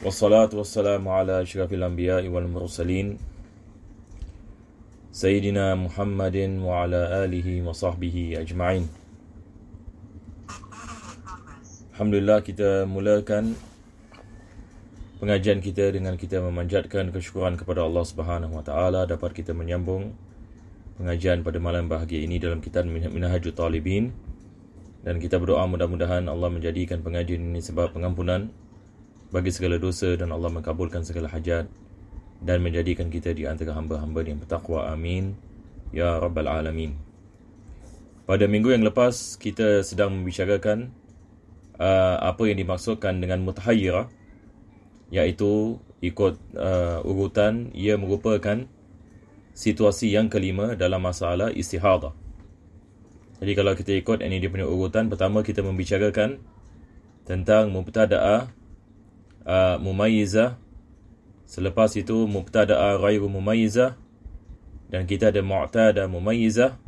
Wassalatu wassalamu ala syarafil anbiya wal mursalin Sayyidina Muhammadin wa ala alihi wa sahbihi ajma'in Alhamdulillah kita mulakan pengajian kita dengan kita memanjatkan kesyukuran kepada Allah Subhanahu wa taala dapat kita menyambung pengajian pada malam bahagia ini dalam kitab Minhajul Talibin dan kita berdoa mudah-mudahan Allah menjadikan pengajian ini sebab pengampunan bagi segala dosa dan Allah mengkabulkan segala hajat dan menjadikan kita di antara hamba-hamba yang bertakwa. Amin. Ya Rabbal Alamin. Pada minggu yang lepas, kita sedang membicarakan uh, apa yang dimaksudkan dengan mutahayirah iaitu ikut uh, urutan ia merupakan situasi yang kelima dalam masalah istihadah. Jadi kalau kita ikut ini dia punya urutan, pertama kita membicarakan tentang mubtada'ah uh, ah, mumayizah selepas itu mubtada'a ghairu mumayizah dan kita ada mu'tada mumayizah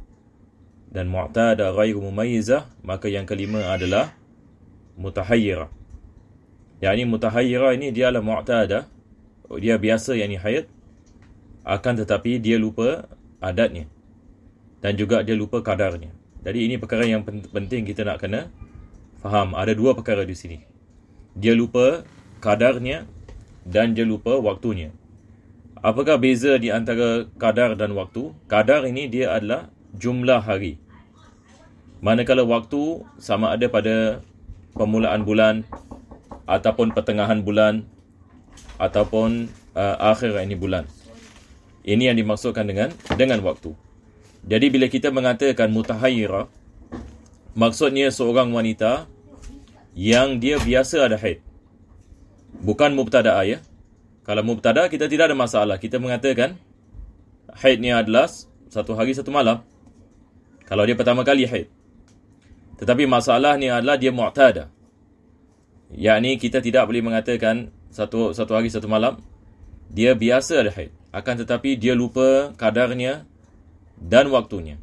dan mu'tada ghairu mumayizah maka yang kelima adalah mutahayyira yakni mutahayyira ini dia adalah mu'tada oh, dia biasa yakni hayat akan tetapi dia lupa adatnya dan juga dia lupa kadarnya jadi ini perkara yang penting kita nak kena faham ada dua perkara di sini dia lupa kadarnya dan dia lupa waktunya. Apakah beza di antara kadar dan waktu? Kadar ini dia adalah jumlah hari. Manakala waktu sama ada pada permulaan bulan ataupun pertengahan bulan ataupun uh, akhir ini bulan. Ini yang dimaksudkan dengan dengan waktu. Jadi bila kita mengatakan mutahayyira maksudnya seorang wanita yang dia biasa ada haid bukan mubtada ya. Kalau mubtada kita tidak ada masalah. Kita mengatakan haid ni adalah satu hari satu malam. Kalau dia pertama kali haid. Tetapi masalah ni adalah dia mu'tada. ni kita tidak boleh mengatakan satu satu hari satu malam dia biasa ada haid. Akan tetapi dia lupa kadarnya dan waktunya.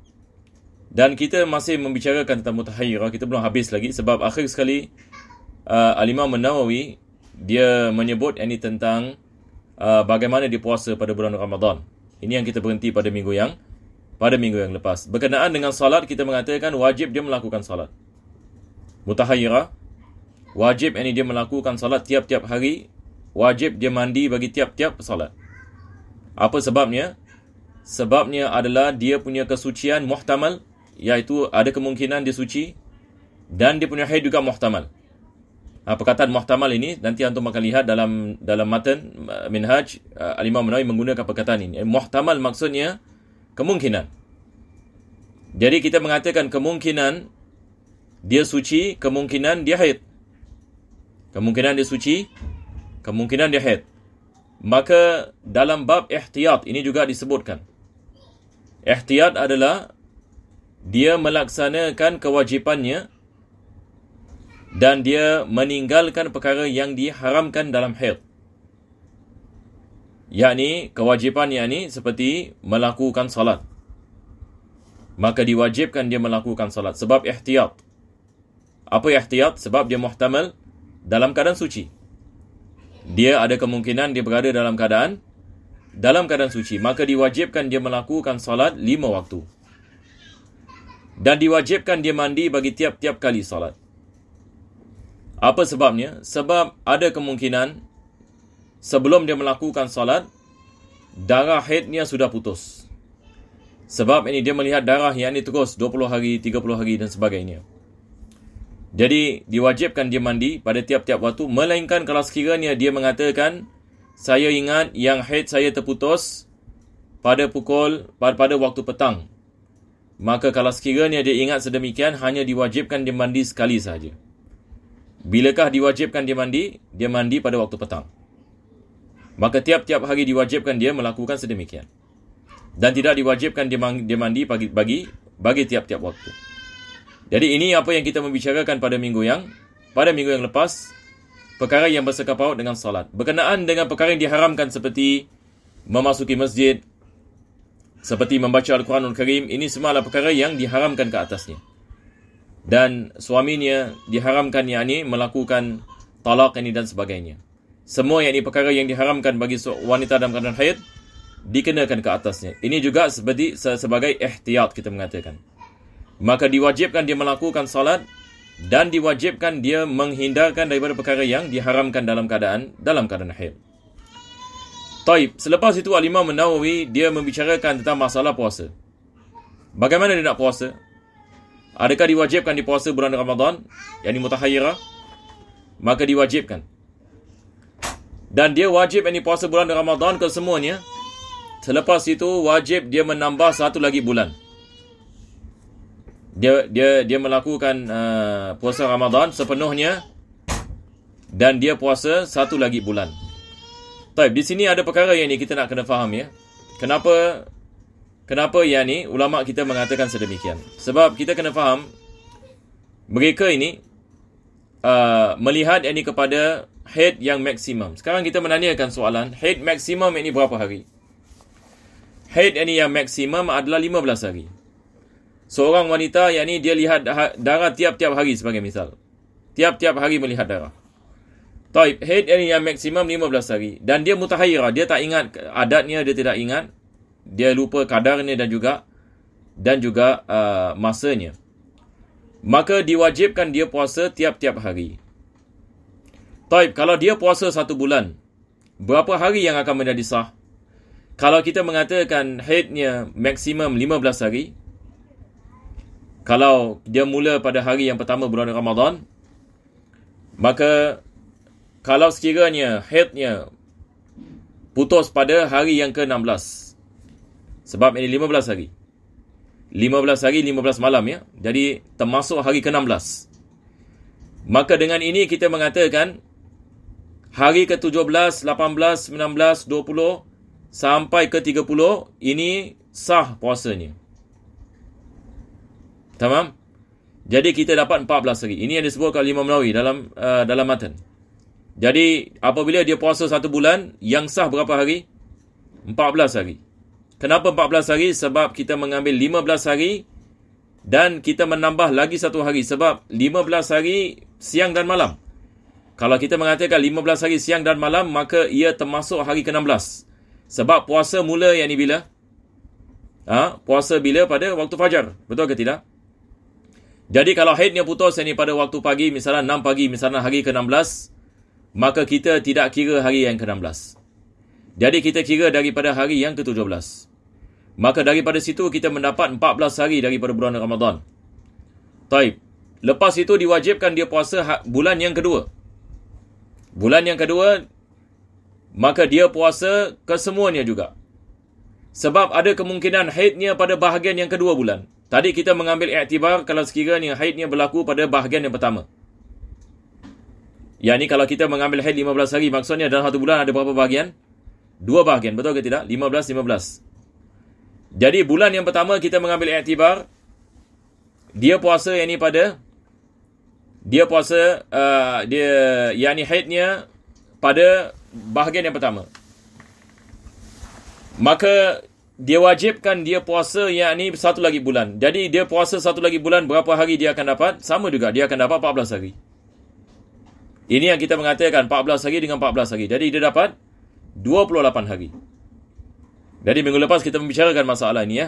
Dan kita masih membicarakan tentang mutahayyirah. Kita belum habis lagi sebab akhir sekali uh, Al-Imam dia menyebut ini tentang uh, bagaimana dia puasa pada bulan Ramadan. Ini yang kita berhenti pada minggu yang pada minggu yang lepas. Berkenaan dengan salat kita mengatakan wajib dia melakukan salat. Mutahayyira wajib ini dia melakukan salat tiap-tiap hari, wajib dia mandi bagi tiap-tiap salat. Apa sebabnya? Sebabnya adalah dia punya kesucian muhtamal iaitu ada kemungkinan dia suci dan dia punya haid juga muhtamal uh, perkataan muhtamal ini nanti antum akan lihat dalam dalam matan uh, minhaj uh, al-Imam menggunakan perkataan ini. Muhtamal maksudnya kemungkinan. Jadi kita mengatakan kemungkinan dia suci, kemungkinan dia haid. Kemungkinan dia suci, kemungkinan dia haid. Maka dalam bab ihtiyat ini juga disebutkan. Ihtiyat adalah dia melaksanakan kewajipannya dan dia meninggalkan perkara yang diharamkan dalam haid. Yakni kewajipan yakni seperti melakukan salat. Maka diwajibkan dia melakukan salat sebab ihtiyat. Apa ihtiyat? Sebab dia muhtamal dalam keadaan suci. Dia ada kemungkinan dia berada dalam keadaan dalam keadaan suci. Maka diwajibkan dia melakukan salat lima waktu. Dan diwajibkan dia mandi bagi tiap-tiap kali salat. Apa sebabnya? Sebab ada kemungkinan sebelum dia melakukan solat, darah headnya sudah putus. Sebab ini dia melihat darah yang ini terus 20 hari, 30 hari dan sebagainya. Jadi diwajibkan dia mandi pada tiap-tiap waktu melainkan kalau sekiranya dia mengatakan saya ingat yang head saya terputus pada pukul pada, pada waktu petang. Maka kalau sekiranya dia ingat sedemikian hanya diwajibkan dia mandi sekali sahaja. Bilakah diwajibkan dia mandi? Dia mandi pada waktu petang. Maka tiap-tiap hari diwajibkan dia melakukan sedemikian. Dan tidak diwajibkan dia mandi bagi bagi, bagi tiap-tiap waktu. Jadi ini apa yang kita membicarakan pada minggu yang pada minggu yang lepas perkara yang bersekapaut dengan salat. Berkenaan dengan perkara yang diharamkan seperti memasuki masjid seperti membaca Al-Quranul Karim ini semua adalah perkara yang diharamkan ke atasnya dan suaminya diharamkan yakni melakukan talak ini dan sebagainya. Semua yakni perkara yang diharamkan bagi wanita dalam keadaan haid dikenakan ke atasnya. Ini juga seperti sebagai ihtiyat kita mengatakan. Maka diwajibkan dia melakukan salat dan diwajibkan dia menghindarkan daripada perkara yang diharamkan dalam keadaan dalam keadaan haid. Taib, selepas itu Al-Imam Nawawi dia membicarakan tentang masalah puasa. Bagaimana dia nak puasa? Adakah diwajibkan di puasa bulan Ramadhan Yang ni mutahayirah. Maka diwajibkan. Dan dia wajib yang puasa bulan Ramadhan ke semuanya. Selepas itu wajib dia menambah satu lagi bulan. Dia dia dia melakukan uh, puasa Ramadhan sepenuhnya dan dia puasa satu lagi bulan. Baik, di sini ada perkara yang ni kita nak kena faham ya. Kenapa Kenapa ya ni ulama kita mengatakan sedemikian? Sebab kita kena faham mereka ini uh, melihat ini kepada head yang maksimum. Sekarang kita menanyakan soalan, head maksimum ini berapa hari? Head ini yang maksimum adalah 15 hari. Seorang wanita yang ini dia lihat darah tiap-tiap hari sebagai misal. Tiap-tiap hari melihat darah. Taib, head ini yang maksimum 15 hari. Dan dia mutahairah. Dia tak ingat adatnya, dia tidak ingat dia lupa kadarnya dan juga dan juga uh, masanya. Maka diwajibkan dia puasa tiap-tiap hari. Taib, kalau dia puasa satu bulan, berapa hari yang akan menjadi sah? Kalau kita mengatakan headnya maksimum 15 hari, kalau dia mula pada hari yang pertama bulan Ramadan, maka kalau sekiranya headnya putus pada hari yang ke-16, sebab ini 15 hari. 15 hari, 15 malam ya. Jadi termasuk hari ke-16. Maka dengan ini kita mengatakan hari ke-17, 18, 19, 20 sampai ke-30 ini sah puasanya. Tamam? Jadi kita dapat 14 hari. Ini yang disebutkan Imam Nawawi dalam uh, dalam matan. Jadi apabila dia puasa satu bulan, yang sah berapa hari? 14 hari. Kenapa 14 hari? Sebab kita mengambil 15 hari dan kita menambah lagi satu hari. Sebab 15 hari siang dan malam. Kalau kita mengatakan 15 hari siang dan malam, maka ia termasuk hari ke-16. Sebab puasa mula yang ni bila? Ha? Puasa bila? Pada waktu fajar. Betul ke tidak? Jadi kalau haidnya putus yang ni pada waktu pagi, misalnya 6 pagi, misalnya hari ke-16, maka kita tidak kira hari yang ke-16. Jadi kita kira daripada hari yang ke-17. Maka daripada situ kita mendapat 14 hari daripada bulan Ramadan. Taib. Lepas itu diwajibkan dia puasa ha-, bulan yang kedua. Bulan yang kedua, maka dia puasa kesemuanya juga. Sebab ada kemungkinan haidnya pada bahagian yang kedua bulan. Tadi kita mengambil iktibar kalau sekiranya haidnya berlaku pada bahagian yang pertama. Yang ini kalau kita mengambil haid 15 hari, maksudnya dalam satu bulan ada berapa bahagian? Dua bahagian, betul ke tidak? 15, 15. Jadi bulan yang pertama kita mengambil iktibar dia puasa yang ni pada dia puasa uh, dia ni haidnya pada bahagian yang pertama. Maka dia wajibkan dia puasa ni satu lagi bulan. Jadi dia puasa satu lagi bulan berapa hari dia akan dapat? Sama juga dia akan dapat 14 hari. Ini yang kita mengatakan 14 hari dengan 14 hari. Jadi dia dapat 28 hari. Jadi minggu lepas kita membicarakan masalah ini ya.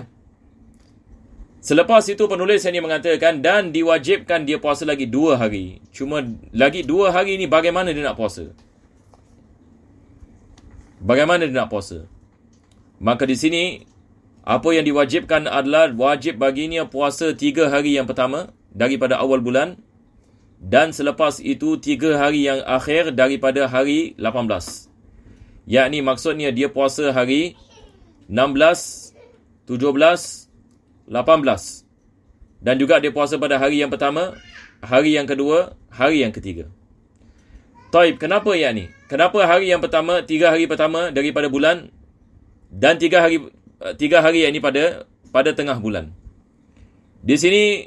Selepas itu penulis ini mengatakan dan diwajibkan dia puasa lagi dua hari. Cuma lagi dua hari ini bagaimana dia nak puasa? Bagaimana dia nak puasa? Maka di sini apa yang diwajibkan adalah wajib baginya puasa tiga hari yang pertama daripada awal bulan dan selepas itu tiga hari yang akhir daripada hari 18. Yakni maksudnya dia puasa hari 16, 17, 18. Dan juga dia puasa pada hari yang pertama, hari yang kedua, hari yang ketiga. Taib, kenapa yang ni? Kenapa hari yang pertama, tiga hari pertama daripada bulan dan tiga hari eh, tiga hari yang ini pada pada tengah bulan? Di sini,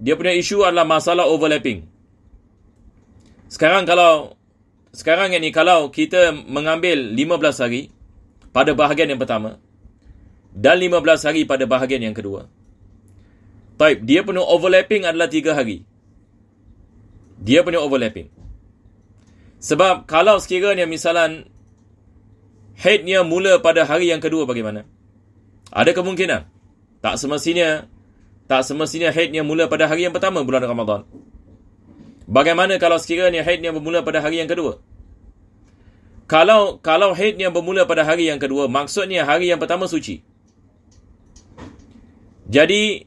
dia punya isu adalah masalah overlapping. Sekarang kalau sekarang ni kalau kita mengambil 15 hari, pada bahagian yang pertama dan 15 hari pada bahagian yang kedua. Baik, dia punya overlapping adalah 3 hari. Dia punya overlapping. Sebab kalau sekiranya misalan headnya mula pada hari yang kedua bagaimana? Ada kemungkinan. Tak semestinya tak semestinya headnya mula pada hari yang pertama bulan Ramadan. Bagaimana kalau sekiranya headnya bermula pada hari yang kedua? kalau kalau haidnya bermula pada hari yang kedua, maksudnya hari yang pertama suci. Jadi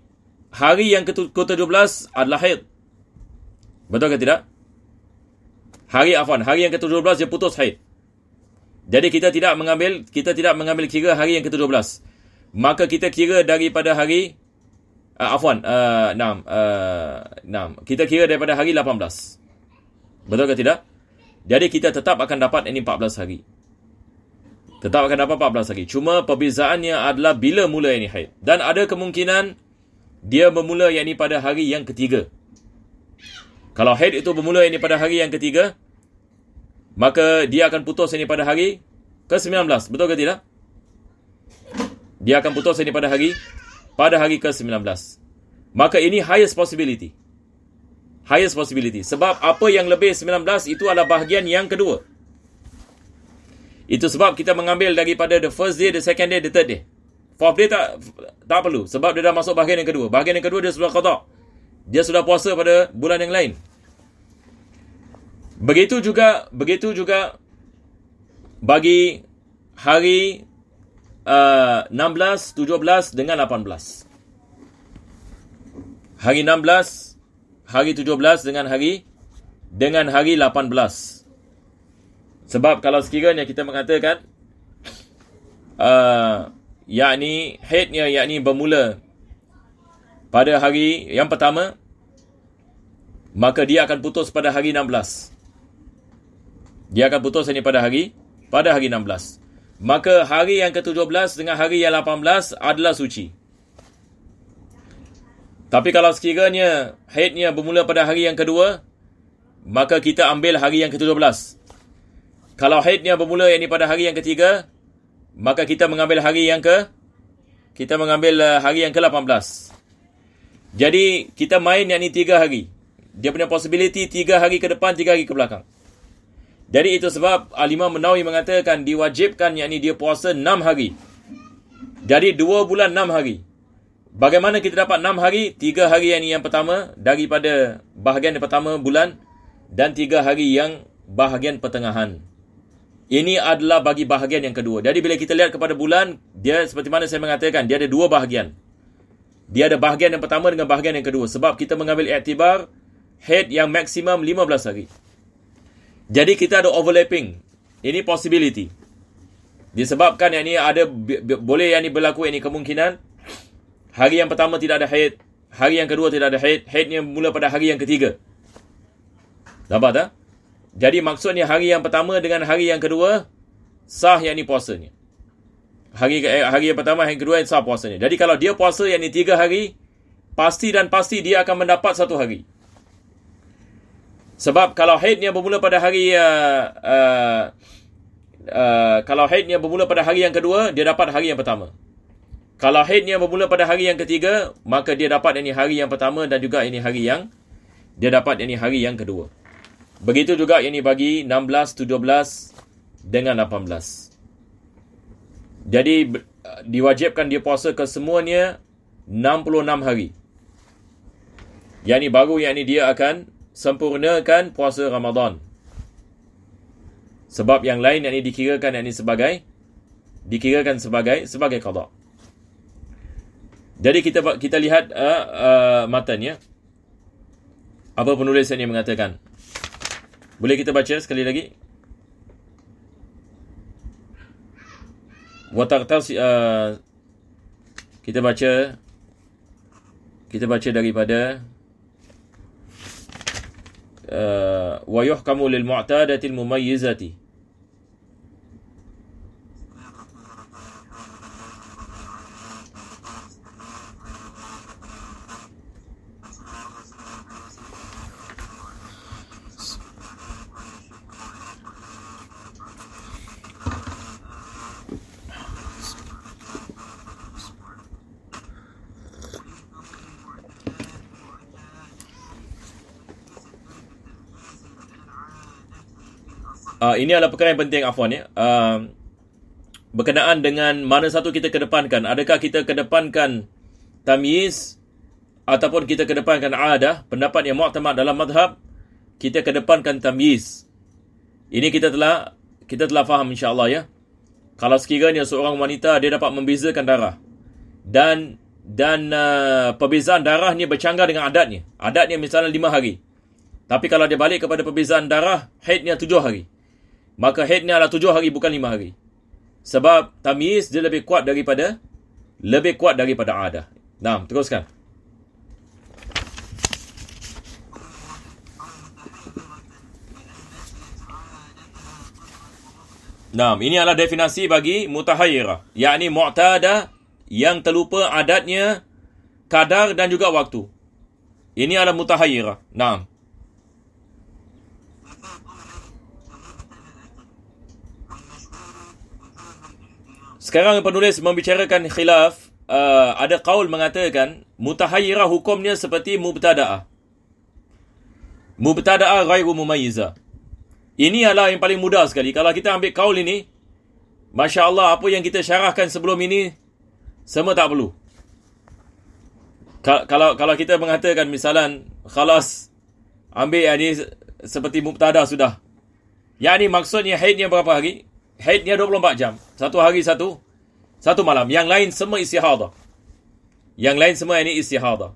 hari yang ke-12 adalah haid. Betul ke tidak? Hari afwan, hari yang ke-12 dia putus haid. Jadi kita tidak mengambil kita tidak mengambil kira hari yang ke-12. Maka kita kira daripada hari uh, afwan, uh, enam, uh, enam. Kita kira daripada hari 18. Betul ke tidak? Jadi kita tetap akan dapat ini 14 hari. Tetap akan dapat 14 hari. Cuma perbezaannya adalah bila mula ini haid. Dan ada kemungkinan dia bermula yang ini pada hari yang ketiga. Kalau haid itu bermula ini pada hari yang ketiga, maka dia akan putus ini pada hari ke-19. Betul ke tidak? Dia akan putus ini pada hari pada hari ke-19. Maka ini highest possibility highest possibility sebab apa yang lebih 19 itu adalah bahagian yang kedua itu sebab kita mengambil daripada the first day the second day the third day fourth day tak tak perlu sebab dia dah masuk bahagian yang kedua bahagian yang kedua dia sudah qada dia sudah puasa pada bulan yang lain begitu juga begitu juga bagi hari uh, 16 17 dengan 18 hari 16 hari 17 dengan hari dengan hari 18. Sebab kalau sekiranya kita mengatakan uh, yakni headnya yakni bermula pada hari yang pertama maka dia akan putus pada hari 16. Dia akan putus hanya pada hari pada hari 16. Maka hari yang ke-17 dengan hari yang 18 adalah suci. Tapi kalau sekiranya haidnya bermula pada hari yang kedua, maka kita ambil hari yang ke-12. Kalau haidnya bermula yang ini pada hari yang ketiga, maka kita mengambil hari yang ke kita mengambil eh, hari yang ke-18. Jadi kita main yang ini tiga hari. Dia punya possibility tiga hari ke depan, tiga hari ke belakang. Jadi itu sebab Alimah Menawi mengatakan diwajibkan yang ini dia puasa enam hari. Jadi dua bulan enam hari. Bagaimana kita dapat 6 hari, 3 hari yang ini yang pertama daripada bahagian yang pertama bulan dan 3 hari yang bahagian pertengahan. Ini adalah bagi bahagian yang kedua. Jadi bila kita lihat kepada bulan, dia seperti mana saya mengatakan, dia ada dua bahagian. Dia ada bahagian yang pertama dengan bahagian yang kedua. Sebab kita mengambil iktibar head yang maksimum 15 hari. Jadi kita ada overlapping. Ini possibility. Disebabkan yang ini ada, boleh yang ini berlaku ini kemungkinan. Hari yang pertama tidak ada haid. Hari yang kedua tidak ada haid. Haidnya mula pada hari yang ketiga. Nampak tak? Jadi maksudnya hari yang pertama dengan hari yang kedua sah yang ni puasanya. Hari eh, hari yang pertama hari kedua sah puasanya. Jadi kalau dia puasa yang ni tiga hari, pasti dan pasti dia akan mendapat satu hari. Sebab kalau haidnya bermula pada hari uh, uh, uh, kalau haidnya bermula pada hari yang kedua, dia dapat hari yang pertama. Kalau haidnya bermula pada hari yang ketiga, maka dia dapat ini hari yang pertama dan juga ini hari yang dia dapat ini hari yang kedua. Begitu juga ini bagi 16, 17 dengan 18. Jadi diwajibkan dia puasa ke semuanya 66 hari. Yang ini baru yang ini dia akan sempurnakan puasa Ramadan. Sebab yang lain yang ini dikirakan yang ini sebagai dikirakan sebagai sebagai qada'. Jadi kita kita lihat uh, ah, uh, ah, matanya. Apa penulis ini mengatakan? Boleh kita baca sekali lagi? Watakta uh, ah, kita baca kita baca daripada uh, wayuh kamu lil mu'tadatil mumayyizati Ah, ini adalah perkara yang penting Afwan ya. Uh, berkenaan dengan mana satu kita kedepankan. Adakah kita kedepankan tamiz ataupun kita kedepankan adah pendapat yang muktamad dalam madhab kita kedepankan tamiz. ini kita telah kita telah faham insyaallah ya kalau sekiranya seorang wanita dia dapat membezakan darah dan dan uh, perbezaan darah ni bercanggah dengan adatnya adatnya misalnya lima hari tapi kalau dia balik kepada perbezaan darah haidnya tujuh hari maka ni adalah tujuh hari bukan lima hari. Sebab tamiz dia lebih kuat daripada lebih kuat daripada ada. Nah, teruskan. Nah, ini adalah definisi bagi mutahayyirah, yakni mu'tada yang terlupa adatnya, kadar dan juga waktu. Ini adalah mutahayyirah. Nah, Sekarang penulis membicarakan khilaf, uh, ada kaul mengatakan mutahayyirah hukumnya seperti mubtada'ah. Mubtada'ah ghairu mumayyizah. Ini adalah yang paling mudah sekali. Kalau kita ambil kaul ini, Masya Allah, apa yang kita syarahkan sebelum ini, semua tak perlu. Kalau kalau kita mengatakan misalan, khalas, ambil yang ini seperti mubtada sudah. Yang ini maksudnya haidnya berapa hari? Haidnya 24 jam. Satu hari satu, satu malam. Yang lain semua istihadah. Yang lain semua ini istihadah.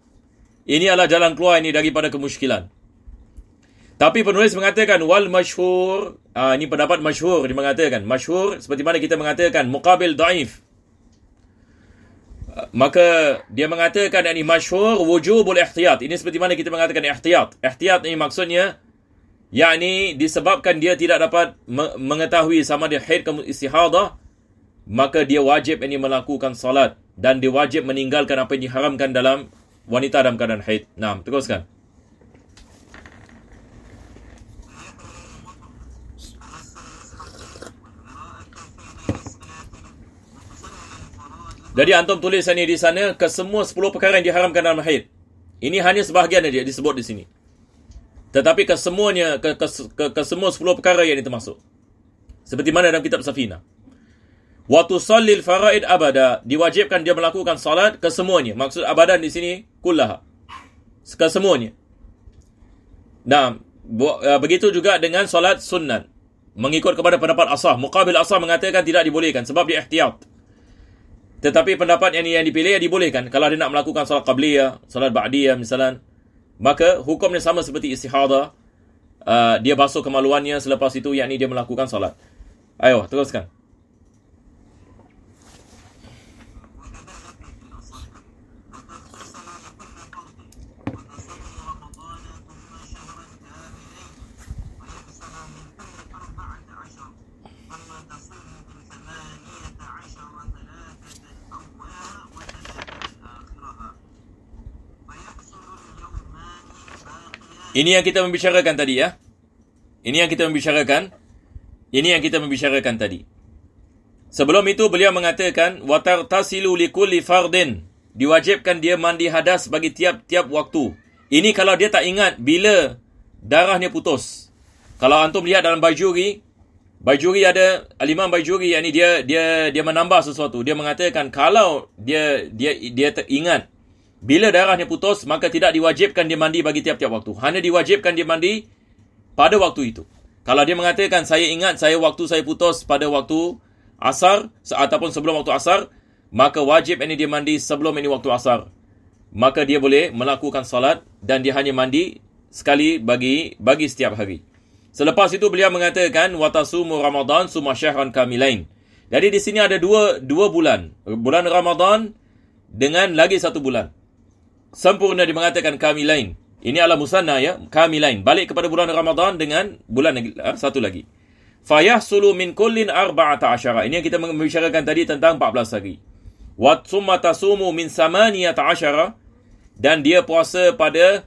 Ini adalah jalan keluar ini daripada kemuskilan. Tapi penulis mengatakan wal masyhur, uh, ini pendapat masyhur dia mengatakan, masyhur seperti mana kita mengatakan muqabil daif. Ah, maka dia mengatakan ini masyhur wujubul ihtiyat. Ini seperti mana kita mengatakan ihtiyat. Ihtiyat ini maksudnya yakni disebabkan dia tidak dapat mengetahui sama dia haid ke istihadah maka dia wajib ini melakukan salat dan dia wajib meninggalkan apa yang diharamkan dalam wanita dalam keadaan haid. Nah, teruskan. Jadi antum tulis ini di sana kesemua 10 perkara yang diharamkan dalam haid. Ini hanya sebahagian saja disebut di sini. Tetapi kesemuanya ke, ke, ke, ke semua 10 perkara yang ini termasuk. Seperti mana dalam kitab Safina. Waktu solil faraid abada diwajibkan dia melakukan salat kesemuanya. Maksud abadan di sini kullah. Kesemuanya. Nah, eh, begitu juga dengan salat sunnah. Mengikut kepada pendapat asah. Muqabil asah mengatakan tidak dibolehkan sebab dia ihtiyat. Tetapi pendapat yang yang dipilih yang dibolehkan. Kalau dia nak melakukan salat qabliyah, salat ba'diyah misalnya. Maka hukumnya sama seperti istihadah. Uh, dia basuh kemaluannya selepas itu yakni dia melakukan solat. Ayo teruskan. Ini yang kita membicarakan tadi ya. Ini yang kita membicarakan. Ini yang kita membicarakan tadi. Sebelum itu beliau mengatakan watar tasilu likulli fardin diwajibkan dia mandi hadas bagi tiap-tiap waktu. Ini kalau dia tak ingat bila darahnya putus. Kalau antum lihat dalam bajuri, bajuri ada alimam bajuri yang ini dia dia dia menambah sesuatu. Dia mengatakan kalau dia dia dia, dia teringat bila darahnya putus, maka tidak diwajibkan dia mandi bagi tiap-tiap waktu. Hanya diwajibkan dia mandi pada waktu itu. Kalau dia mengatakan, saya ingat saya waktu saya putus pada waktu asar ataupun sebelum waktu asar, maka wajib ini dia mandi sebelum ini waktu asar. Maka dia boleh melakukan salat dan dia hanya mandi sekali bagi bagi setiap hari. Selepas itu beliau mengatakan watasumu Ramadan suma syahran kamilain. Jadi di sini ada dua dua bulan, bulan Ramadan dengan lagi satu bulan sempurna dia mengatakan kami lain. Ini adalah musanna ya, kami lain. Balik kepada bulan Ramadhan dengan bulan ha, satu lagi. Fayahsulu min kullin arba'ata asyara. Ini yang kita membicarakan tadi tentang 14 hari. Wat summa tasumu min samaniyata asyara. Dan dia puasa pada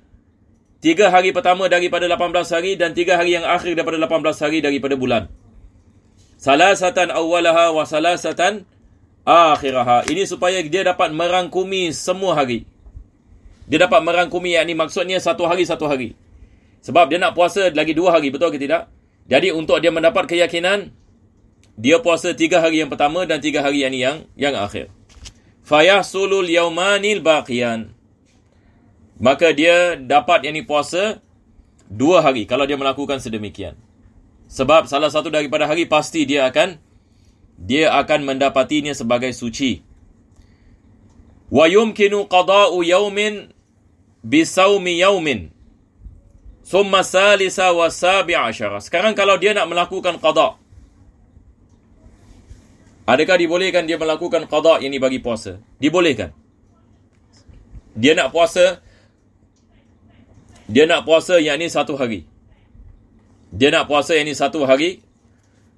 tiga hari pertama daripada 18 hari dan tiga hari yang akhir daripada 18 hari daripada bulan. Salasatan awalaha wa salasatan akhiraha. Ini supaya dia dapat merangkumi semua hari dia dapat merangkumi yang ini maksudnya satu hari satu hari. Sebab dia nak puasa lagi dua hari, betul ke tidak? Jadi untuk dia mendapat keyakinan, dia puasa tiga hari yang pertama dan tiga hari yang ini yang, yang akhir. Fayah sulul yaumanil baqiyan. Maka dia dapat yang ini puasa dua hari kalau dia melakukan sedemikian. Sebab salah satu daripada hari pasti dia akan dia akan mendapatinya sebagai suci. Wa yumkinu qada'u yaumin bisaumi yaumin summa salisa wa sabi'asyara. Sekarang kalau dia nak melakukan qada. Adakah dibolehkan dia melakukan qada ini bagi puasa? Dibolehkan. Dia nak puasa dia nak puasa yang ini satu hari. Dia nak puasa yang ini satu hari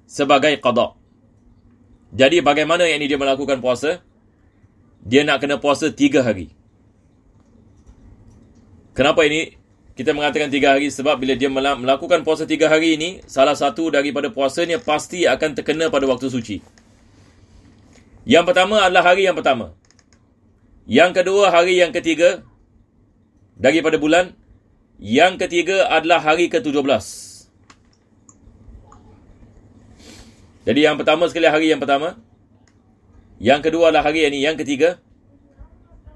sebagai qada. Jadi bagaimana yang ini dia melakukan puasa? Dia nak kena puasa tiga hari. Kenapa ini? Kita mengatakan tiga hari sebab bila dia melakukan puasa tiga hari ini, salah satu daripada puasanya pasti akan terkena pada waktu suci. Yang pertama adalah hari yang pertama. Yang kedua hari yang ketiga daripada bulan. Yang ketiga adalah hari ke-17. Jadi yang pertama sekali hari yang pertama. Yang kedua adalah hari ini. Yang ketiga.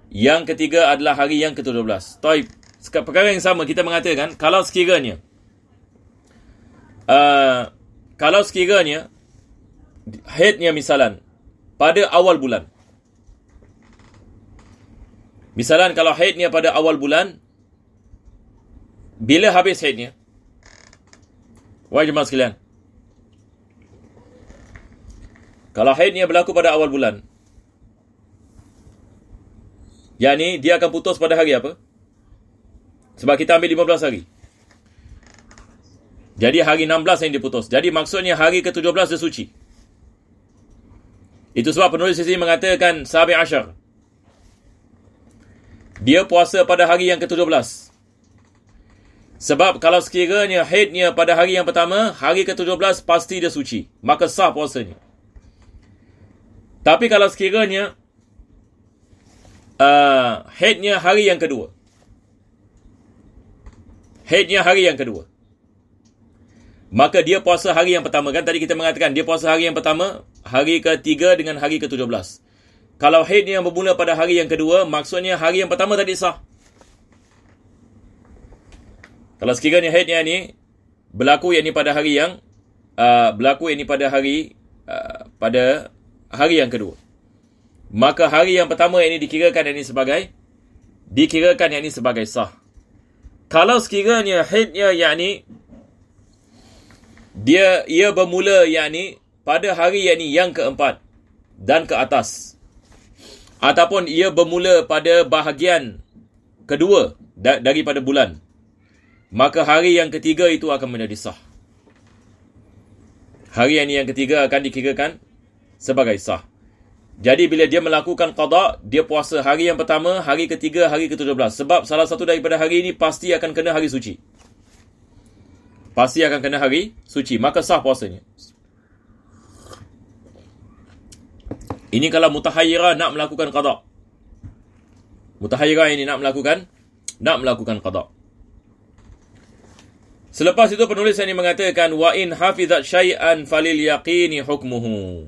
Yang ketiga adalah hari yang ke-12. Taib perkara yang sama kita mengatakan kalau sekiranya uh, kalau sekiranya headnya misalan pada awal bulan misalan kalau headnya pada awal bulan bila habis headnya wahai jemaah sekalian kalau headnya berlaku pada awal bulan yani dia akan putus pada hari apa sebab kita ambil 15 hari. Jadi hari 16 yang diputus. Jadi maksudnya hari ke-17 dia suci. Itu sebab penulis di sini mengatakan Sabi Ashar. Dia puasa pada hari yang ke-17. Sebab kalau sekiranya headnya pada hari yang pertama, hari ke-17 pasti dia suci. Maka sah puasanya. Tapi kalau sekiranya uh, haidnya hari yang kedua, Headnya hari yang kedua. Maka dia puasa hari yang pertama. Kan tadi kita mengatakan dia puasa hari yang pertama, hari ketiga dengan hari ke-17. Kalau haid yang bermula pada hari yang kedua, maksudnya hari yang pertama tadi sah. Kalau sekiranya haid yang ini berlaku yang ini pada hari yang uh, berlaku yang ini pada hari uh, pada hari yang kedua. Maka hari yang pertama yang ini dikirakan yang ini sebagai dikirakan yang ini sebagai sah kalau sekiranya haidnya yakni dia ia bermula yakni pada hari yakni yang keempat dan ke atas ataupun ia bermula pada bahagian kedua daripada bulan maka hari yang ketiga itu akan menjadi sah hari yang ini yang ketiga akan dikirakan sebagai sah jadi bila dia melakukan qada, dia puasa hari yang pertama, hari ketiga, hari ke-17. Sebab salah satu daripada hari ini pasti akan kena hari suci. Pasti akan kena hari suci. Maka sah puasanya. Ini kalau mutahayirah nak melakukan qada. Mutahayirah ini nak melakukan nak melakukan qada. Selepas itu penulis ini mengatakan wa in hafizat syai'an falil yaqini hukmuhu.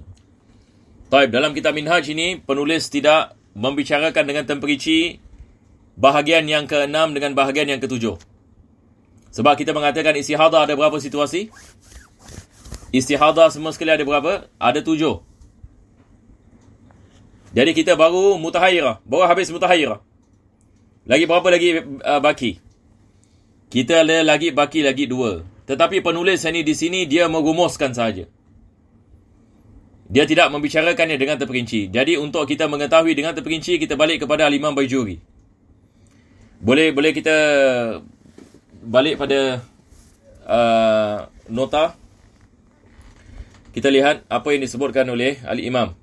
Taib, dalam kitab Minhaj ini, penulis tidak membicarakan dengan temperici bahagian yang ke-6 dengan bahagian yang ke-7. Sebab kita mengatakan istihada ada berapa situasi? Istihada semua sekali ada berapa? Ada tujuh. Jadi kita baru mutahairah. Baru habis mutahairah. Lagi berapa lagi uh, baki? Kita ada lagi baki lagi dua. Tetapi penulis ini di sini dia merumuskan saja. Dia tidak membicarakannya dengan terperinci. Jadi untuk kita mengetahui dengan terperinci, kita balik kepada alimam Bayjuri. Boleh boleh kita balik pada uh, nota. Kita lihat apa yang disebutkan oleh Al-Imam.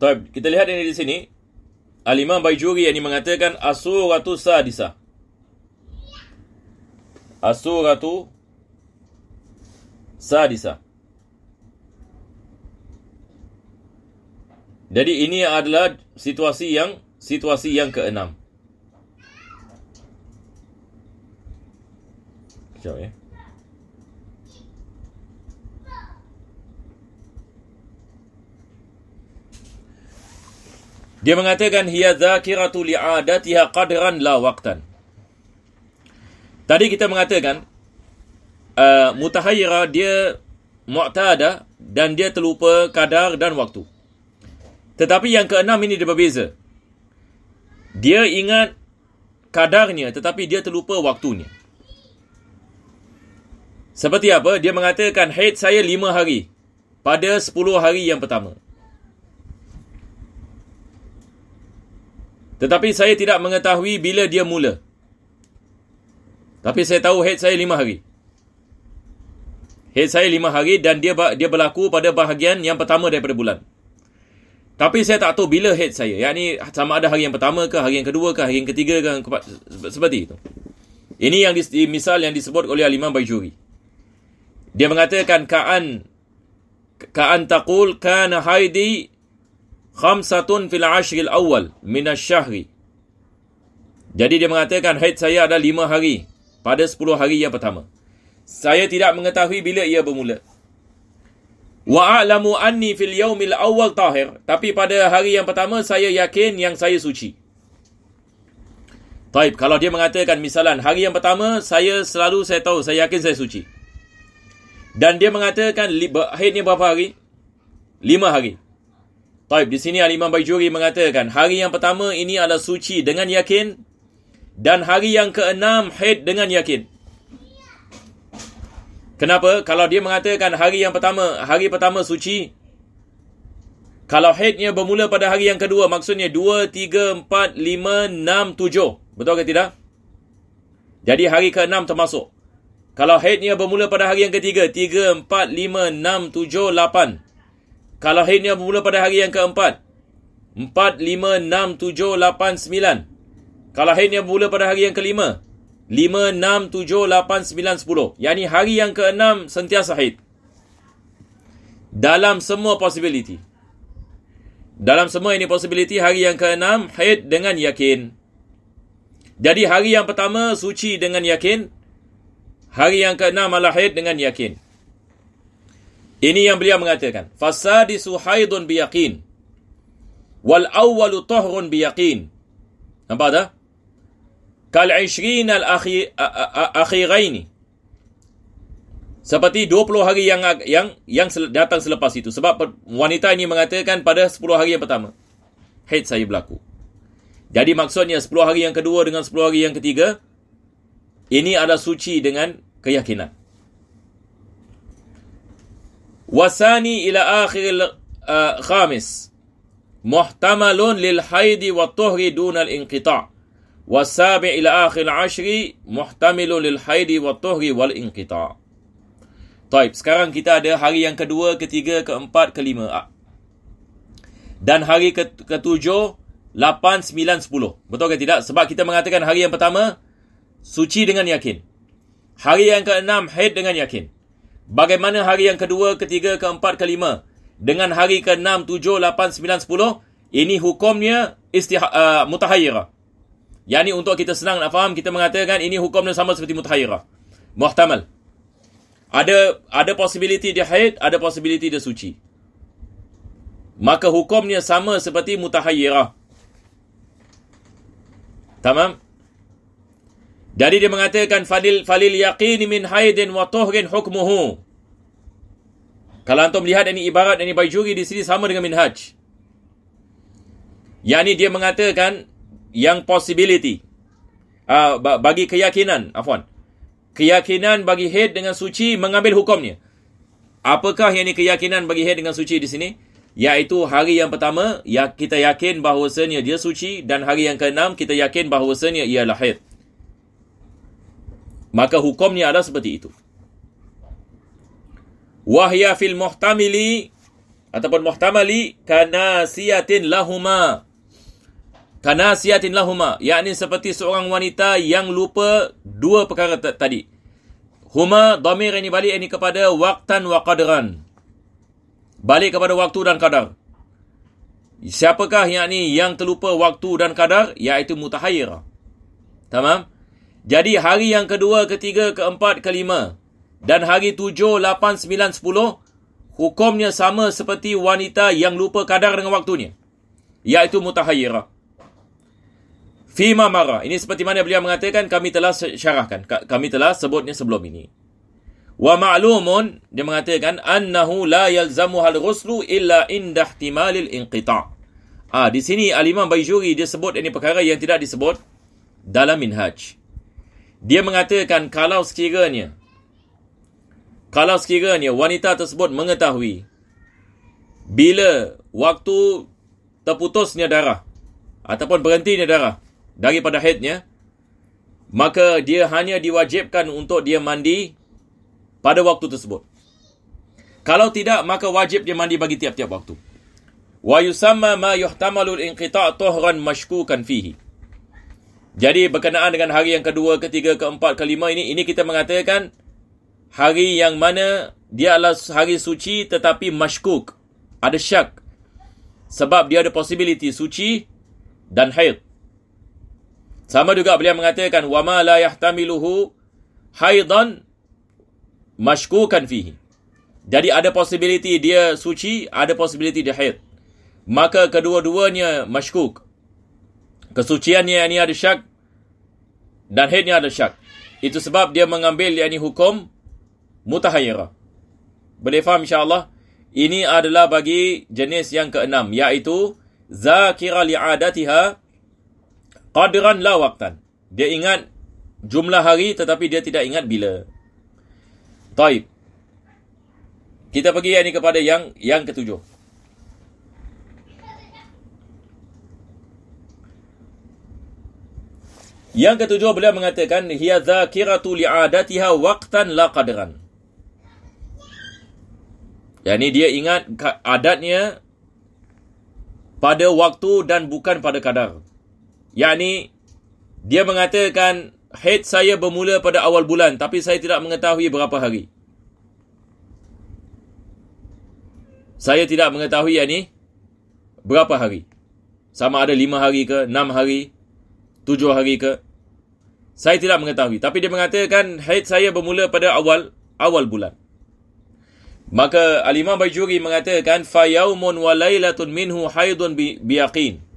Baik, kita lihat ini di sini. Al-Imam Baijuri yang mengatakan As-suratu sadisa. As-suratu sadisa. Jadi ini adalah situasi yang situasi yang keenam. Jom ya. Eh? Dia mengatakan hiya zakiratu li'adatiha qadran la waqtan. Tadi kita mengatakan uh, mutahayyira dia mu'tada dan dia terlupa kadar dan waktu. Tetapi yang keenam ini dia berbeza. Dia ingat kadarnya tetapi dia terlupa waktunya. Seperti apa? Dia mengatakan haid saya lima hari pada sepuluh hari yang pertama. Tetapi saya tidak mengetahui bila dia mula. Tapi saya tahu head saya lima hari. Head saya lima hari dan dia dia berlaku pada bahagian yang pertama daripada bulan. Tapi saya tak tahu bila head saya. Yang ini sama ada hari yang pertama ke, hari yang kedua ke, hari yang ketiga ke, yang seperti itu. Ini yang di, misal yang disebut oleh al Bajuri. Dia mengatakan, Ka'an, ka'an taqul kana haidi khamsatun fil ashril awal minasyahri. Jadi dia mengatakan haid saya ada lima hari pada sepuluh hari yang pertama. Saya tidak mengetahui bila ia bermula. Wa a'lamu anni fil yaumil awal tahir. Tapi pada hari yang pertama saya yakin yang saya suci. Taib, kalau dia mengatakan misalan hari yang pertama saya selalu saya tahu saya yakin saya suci. Dan dia mengatakan haidnya berapa hari? Lima hari. Baik, di sini Al-Imam Bajuri mengatakan, hari yang pertama ini adalah suci dengan yakin dan hari yang keenam haid dengan yakin. Kenapa? Kalau dia mengatakan hari yang pertama, hari pertama suci, kalau haidnya bermula pada hari yang kedua, maksudnya 2, 3, 4, 5, 6, 7. Betul ke tidak? Jadi hari keenam termasuk. Kalau haidnya bermula pada hari yang ketiga, 3, 4, 5, 6, 7, 8. Kalau headnya bermula pada hari yang keempat. empat lima enam tujuh lapan sembilan. Kalau headnya bermula pada hari yang kelima. 5, 6, 7, 8, 9, Yang ini hari yang keenam sentiasa haid. Dalam semua possibility. Dalam semua ini possibility hari yang keenam haid dengan yakin. Jadi hari yang pertama suci dengan yakin. Hari yang keenam malah haid dengan yakin. Ini yang beliau mengatakan. Fasadisu haidun biyaqin. Wal awwalu tahrun biyaqin. Nampak tak? Kal ishrin al akhiraini. Seperti 20 hari yang yang yang datang selepas itu. Sebab wanita ini mengatakan pada 10 hari yang pertama. Haid saya berlaku. Jadi maksudnya 10 hari yang kedua dengan 10 hari yang ketiga. Ini adalah suci dengan keyakinan wasani ila akhir uh, khamis muhtamalun lil haidi wa tuhri dun inqita wa ila akhir ashri muhtamalun lil haidi wa tuhri wal inqita Taib, sekarang kita ada hari yang kedua, ketiga, keempat, kelima. Ah. Dan hari ketujuh, lapan, sembilan, sepuluh. Betul ke tidak? Sebab kita mengatakan hari yang pertama, suci dengan yakin. Hari yang keenam, haid dengan yakin. Bagaimana hari yang kedua, ketiga, keempat, kelima? Dengan hari ke-6, 7, 8, 9, 10, ini hukumnya istiha, uh, mutahayirah. Yang ini untuk kita senang nak faham, kita mengatakan ini hukumnya sama seperti mutahayirah. Muhtamal. Ada ada possibility dia haid, ada possibility dia suci. Maka hukumnya sama seperti mutahayirah. Tamam? Jadi dia mengatakan falil falil yaqini min haidin wa tuhrin hukmuhu. Kalau antum lihat ini ibarat ini bajuri di sini sama dengan minhaj. Yani dia mengatakan yang possibility. Uh, bagi keyakinan. Afwan. Keyakinan bagi haid dengan suci mengambil hukumnya. Apakah yang ini keyakinan bagi haid dengan suci di sini? Yaitu hari yang pertama ya kita yakin bahawasanya dia suci. Dan hari yang keenam kita yakin bahawasanya ialah haid maka hukumnya adalah seperti itu. Wahya fil muhtamili ataupun muhtamali kanasiyatin lahuma. Kanasiyatin lahuma, yakni seperti seorang wanita yang lupa dua perkara tadi. Huma domir ini balik ini kepada waktan wa qadran. Balik kepada waktu dan kadar. Siapakah yang ini yang terlupa waktu dan kadar? Iaitu mutahayirah. Tamam? Jadi hari yang kedua, ketiga, keempat, kelima dan hari tujuh, lapan, sembilan, sepuluh, hukumnya sama seperti wanita yang lupa kadar dengan waktunya. Iaitu mutahayira. Fima mara. Ini seperti mana beliau mengatakan, kami telah syarahkan. Kami telah sebutnya sebelum ini. Wa ma'lumun, dia mengatakan, annahu la yalzamu hal ghuslu illa inda ihtimalil inqita'. Ah, di sini alimam Bayjuri dia sebut ini perkara yang tidak disebut dalam minhaj. Dia mengatakan kalau sekiranya kalau sekiranya wanita tersebut mengetahui bila waktu terputusnya darah ataupun berhentinya darah daripada haidnya maka dia hanya diwajibkan untuk dia mandi pada waktu tersebut. Kalau tidak maka wajib dia mandi bagi tiap-tiap waktu. Wa yusamma ma yuhtamalul inqita' tahran mashkukan fihi. Jadi berkenaan dengan hari yang kedua, ketiga, keempat, kelima ini, ini kita mengatakan hari yang mana dia adalah hari suci tetapi masykuk. Ada syak. Sebab dia ada possibility suci dan haid. Sama juga beliau mengatakan wama la yahtamiluhu haidan mashkukan fihi. Jadi ada possibility dia suci, ada possibility dia haid. Maka kedua-duanya mashkuk. Kesuciannya ini ada syak, dan headnya ada syak. Itu sebab dia mengambil yang ini hukum mutahayyara. Boleh faham insya-Allah? Ini adalah bagi jenis yang keenam iaitu zakira li'adatiha qadran la waktan. Dia ingat jumlah hari tetapi dia tidak ingat bila. Taib. Kita pergi yang ini kepada yang yang ketujuh. Yang ketujuh beliau mengatakan hiya zakiratu li'adatiha waqtan la qadran. Yani dia ingat adatnya pada waktu dan bukan pada kadar. Yani dia mengatakan haid saya bermula pada awal bulan tapi saya tidak mengetahui berapa hari. Saya tidak mengetahui yang ni berapa hari. Sama ada lima hari ke enam hari tujuh hari ke? Saya tidak mengetahui. Tapi dia mengatakan haid saya bermula pada awal awal bulan. Maka Al-Imam Bajuri mengatakan فَيَوْمٌ وَلَيْلَةٌ مِنْهُ حَيْضٌ بِيَقِينَ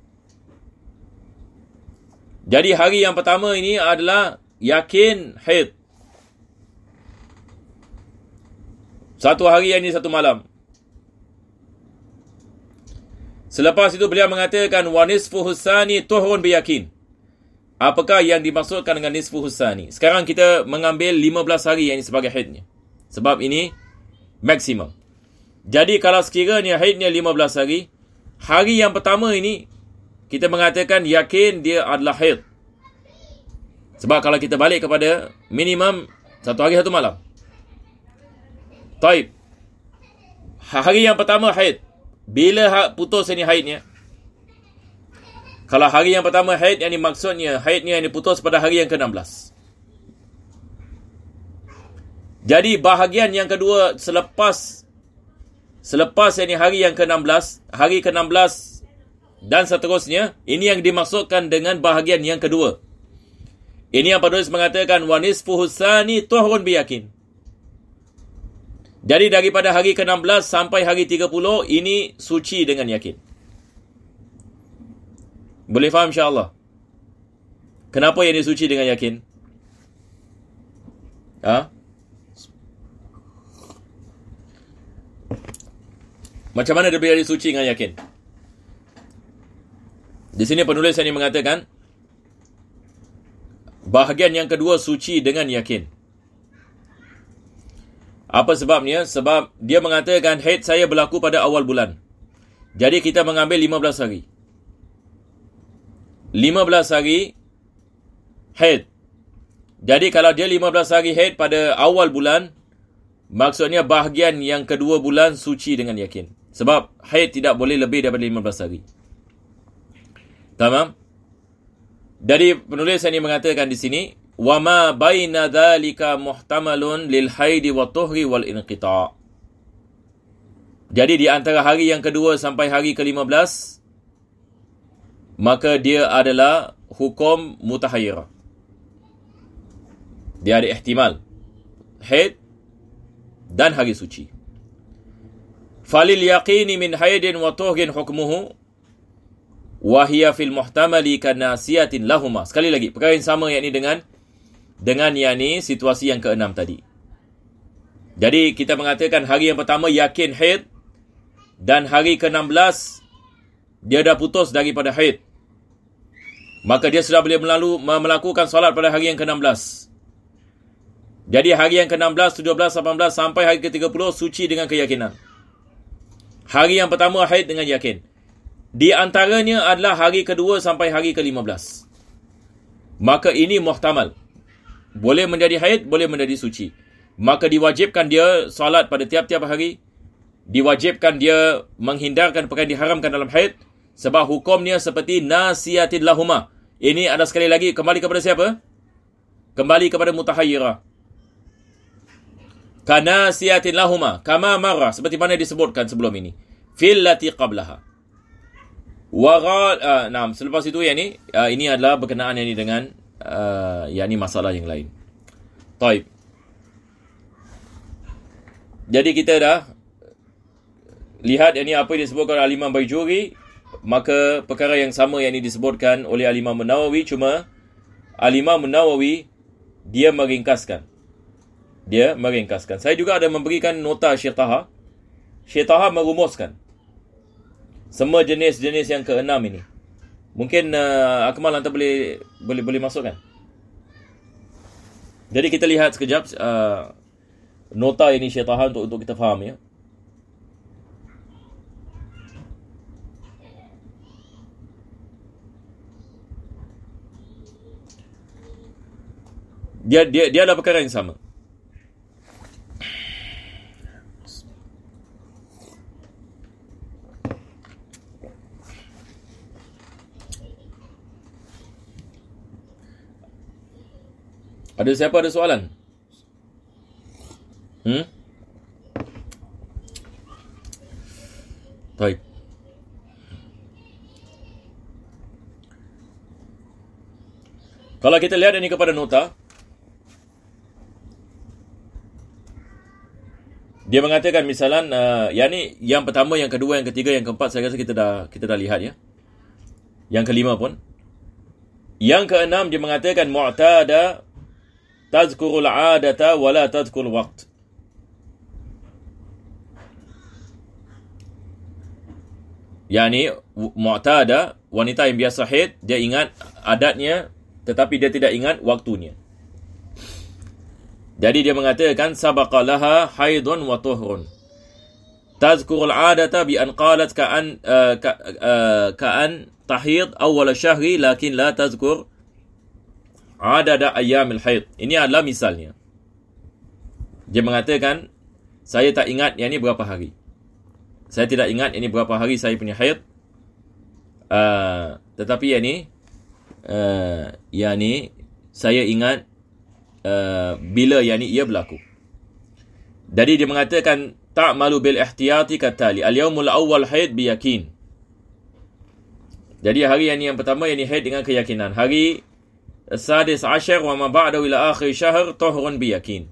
jadi hari yang pertama ini adalah yakin haid. Satu hari ini satu malam. Selepas itu beliau mengatakan wanisfu husani tuhun biyakin apakah yang dimaksudkan dengan nisfu husani? Sekarang kita mengambil 15 hari yang ini sebagai haidnya. Sebab ini maksimum. Jadi kalau sekiranya haidnya 15 hari, hari yang pertama ini kita mengatakan yakin dia adalah haid. Sebab kalau kita balik kepada minimum satu hari satu malam. Taib. Hari yang pertama haid. Bila putus ini haidnya, kalau hari yang pertama haid yang dimaksudnya, haidnya yang diputus pada hari yang ke-16. Jadi bahagian yang kedua selepas selepas ini hari yang ke-16, hari ke-16 dan seterusnya, ini yang dimaksudkan dengan bahagian yang kedua. Ini yang penulis mengatakan wanis fuhusani tuhun biyakin. Jadi daripada hari ke-16 sampai hari 30 ini suci dengan yakin. Boleh faham insyaAllah? Kenapa yang dia suci dengan yakin? Ha? Macam mana dia boleh jadi suci dengan yakin? Di sini penulis ini mengatakan bahagian yang kedua suci dengan yakin. Apa sebabnya? Sebab dia mengatakan haid saya berlaku pada awal bulan. Jadi kita mengambil 15 hari. 15 hari haid. Jadi kalau dia 15 hari haid pada awal bulan, maksudnya bahagian yang kedua bulan suci dengan yakin. Sebab haid tidak boleh lebih daripada 15 hari. Tamam? Jadi penulis ini mengatakan di sini, وَمَا بَيْنَ ذَلِكَ مُحْتَمَلٌ لِلْحَيْدِ وَطُهْرِ وَالْإِنْقِطَاءِ Jadi di antara hari yang kedua sampai hari ke-15, maka dia adalah hukum mutahayyira. Dia ada ihtimal haid dan hari suci. Falil yaqini min haidin wa tuhgin hukmuhu wa hiya fil muhtamali kanasiyatin lahuma. Sekali lagi, perkara yang sama yakni dengan dengan yakni situasi yang keenam tadi. Jadi kita mengatakan hari yang pertama yakin haid dan hari ke-16 dia dah putus daripada haid. Maka dia sudah boleh melalu, melakukan solat pada hari yang ke-16. Jadi hari yang ke-16, 17, 18 sampai hari ke-30 suci dengan keyakinan. Hari yang pertama haid dengan yakin. Di antaranya adalah hari kedua sampai hari ke-15. Maka ini muhtamal. Boleh menjadi haid, boleh menjadi suci. Maka diwajibkan dia solat pada tiap-tiap hari. Diwajibkan dia menghindarkan perkara yang diharamkan dalam haid. Sebab hukumnya seperti nasiatid lahuma. Ini ada sekali lagi kembali kepada siapa? Kembali kepada mutahayira. Kana siatin lahuma kama marah seperti mana disebutkan sebelum ini. Fil lati qablaha. Ah, selepas itu yang ni ah, ini adalah berkenaan yang ini dengan uh, ah, yang ini masalah yang lain. Taib. Jadi kita dah lihat yang ini apa yang disebutkan oleh Imam Baijuri maka perkara yang sama yang ini disebutkan oleh alimah imam cuma alimah imam dia meringkaskan. Dia meringkaskan. Saya juga ada memberikan nota Syekh Taha. Syekh Taha merumuskan semua jenis-jenis yang keenam ini. Mungkin uh, Akmal hantar boleh boleh boleh masukkan. Jadi kita lihat sekejap uh, nota ini Syekh Taha untuk untuk kita faham ya. dia dia dia ada perkara yang sama. Ada siapa ada soalan? Hmm? Baik. Kalau kita lihat ini kepada nota, Dia mengatakan misalan uh, yang ni yang pertama, yang kedua, yang ketiga, yang keempat saya rasa kita dah kita dah lihat ya. Yang kelima pun. Yang keenam dia mengatakan mu'tada tazkurul 'adata wa la tazkurul waqt. Yani mu'tada wanita yang biasa haid dia ingat adatnya tetapi dia tidak ingat waktunya. Jadi dia mengatakan sabaqalaha haidun wa tuhrun. Tazkurul adata bi an qalat eh, ka an ka, an tahid awal syahri lakin la tazkur adada ayyamil haid. Ini adalah misalnya. Dia mengatakan saya tak ingat yang ini berapa hari. Saya tidak ingat ini berapa hari saya punya haid. Uh, tetapi yang ini uh, yang ini saya ingat Uh, bila yang ini ia berlaku. Jadi dia mengatakan tak malu bil ihtiyati kata li al-yawmul awal haid bi yakin. Jadi hari yang ini yang pertama yang ini haid dengan keyakinan. Hari sadis asyar wa ma ba'da ila akhir syahr tahrun bi yakin.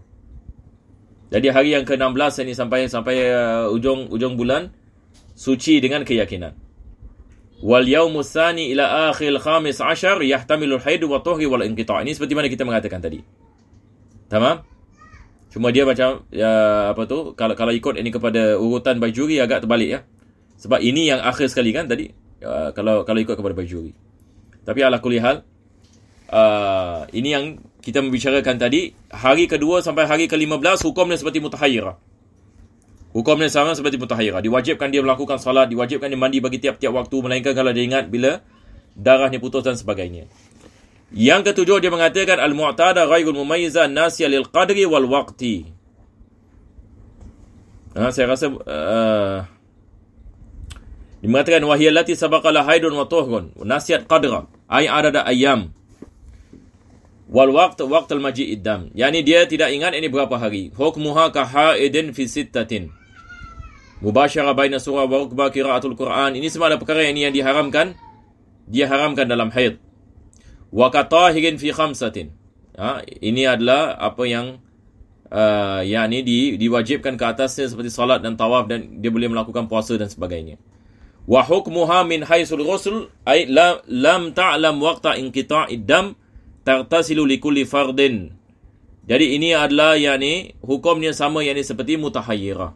Jadi hari yang ke-16 ini sampai sampai uh, ujung ujung bulan suci dengan keyakinan. Wal yaumus sani ila akhir khamis asyar yahtamilul haid wa tahri wal inqita'. Ini seperti mana kita mengatakan tadi. Tamam? Cuma dia macam ya, apa tu? Kalau kalau ikut ini kepada urutan bajuri agak terbalik ya. Sebab ini yang akhir sekali kan tadi. Uh, kalau kalau ikut kepada bajuri. Tapi ala kulihal uh, ah, ini yang kita membicarakan tadi hari kedua sampai hari ke-15 hukumnya seperti mutahayyirah. Hukumnya sama seperti mutahayyirah. Diwajibkan dia melakukan salat, diwajibkan dia mandi bagi tiap-tiap waktu melainkan kalau dia ingat bila darahnya putus dan sebagainya. Yang ketujuh dia mengatakan al-mu'tada ghairu mumayyiza nasiya lil qadri wal waqti. Ha, saya rasa uh, dia mengatakan wahiy allati sabaqa la haidun wa tuhrun nasiyat qadra ay adada ayyam wal waqt waqt al maji iddam yani dia tidak ingat ini berapa hari hukmuha ka haidin fi sittatin mubashara baina surah wa qiraatul qur'an ini semua ada perkara yang ini yang diharamkan dia haramkan dalam haid wa katahirin fi khamsatin ha, ini adalah apa yang uh, yakni di, diwajibkan ke atasnya seperti salat dan tawaf dan dia boleh melakukan puasa dan sebagainya wa hukmuha min haisul ghusl ai la, lam ta'lam waqta inqita'id dam tartasilu li kulli fardin jadi ini adalah yakni hukumnya sama yakni seperti mutahayyirah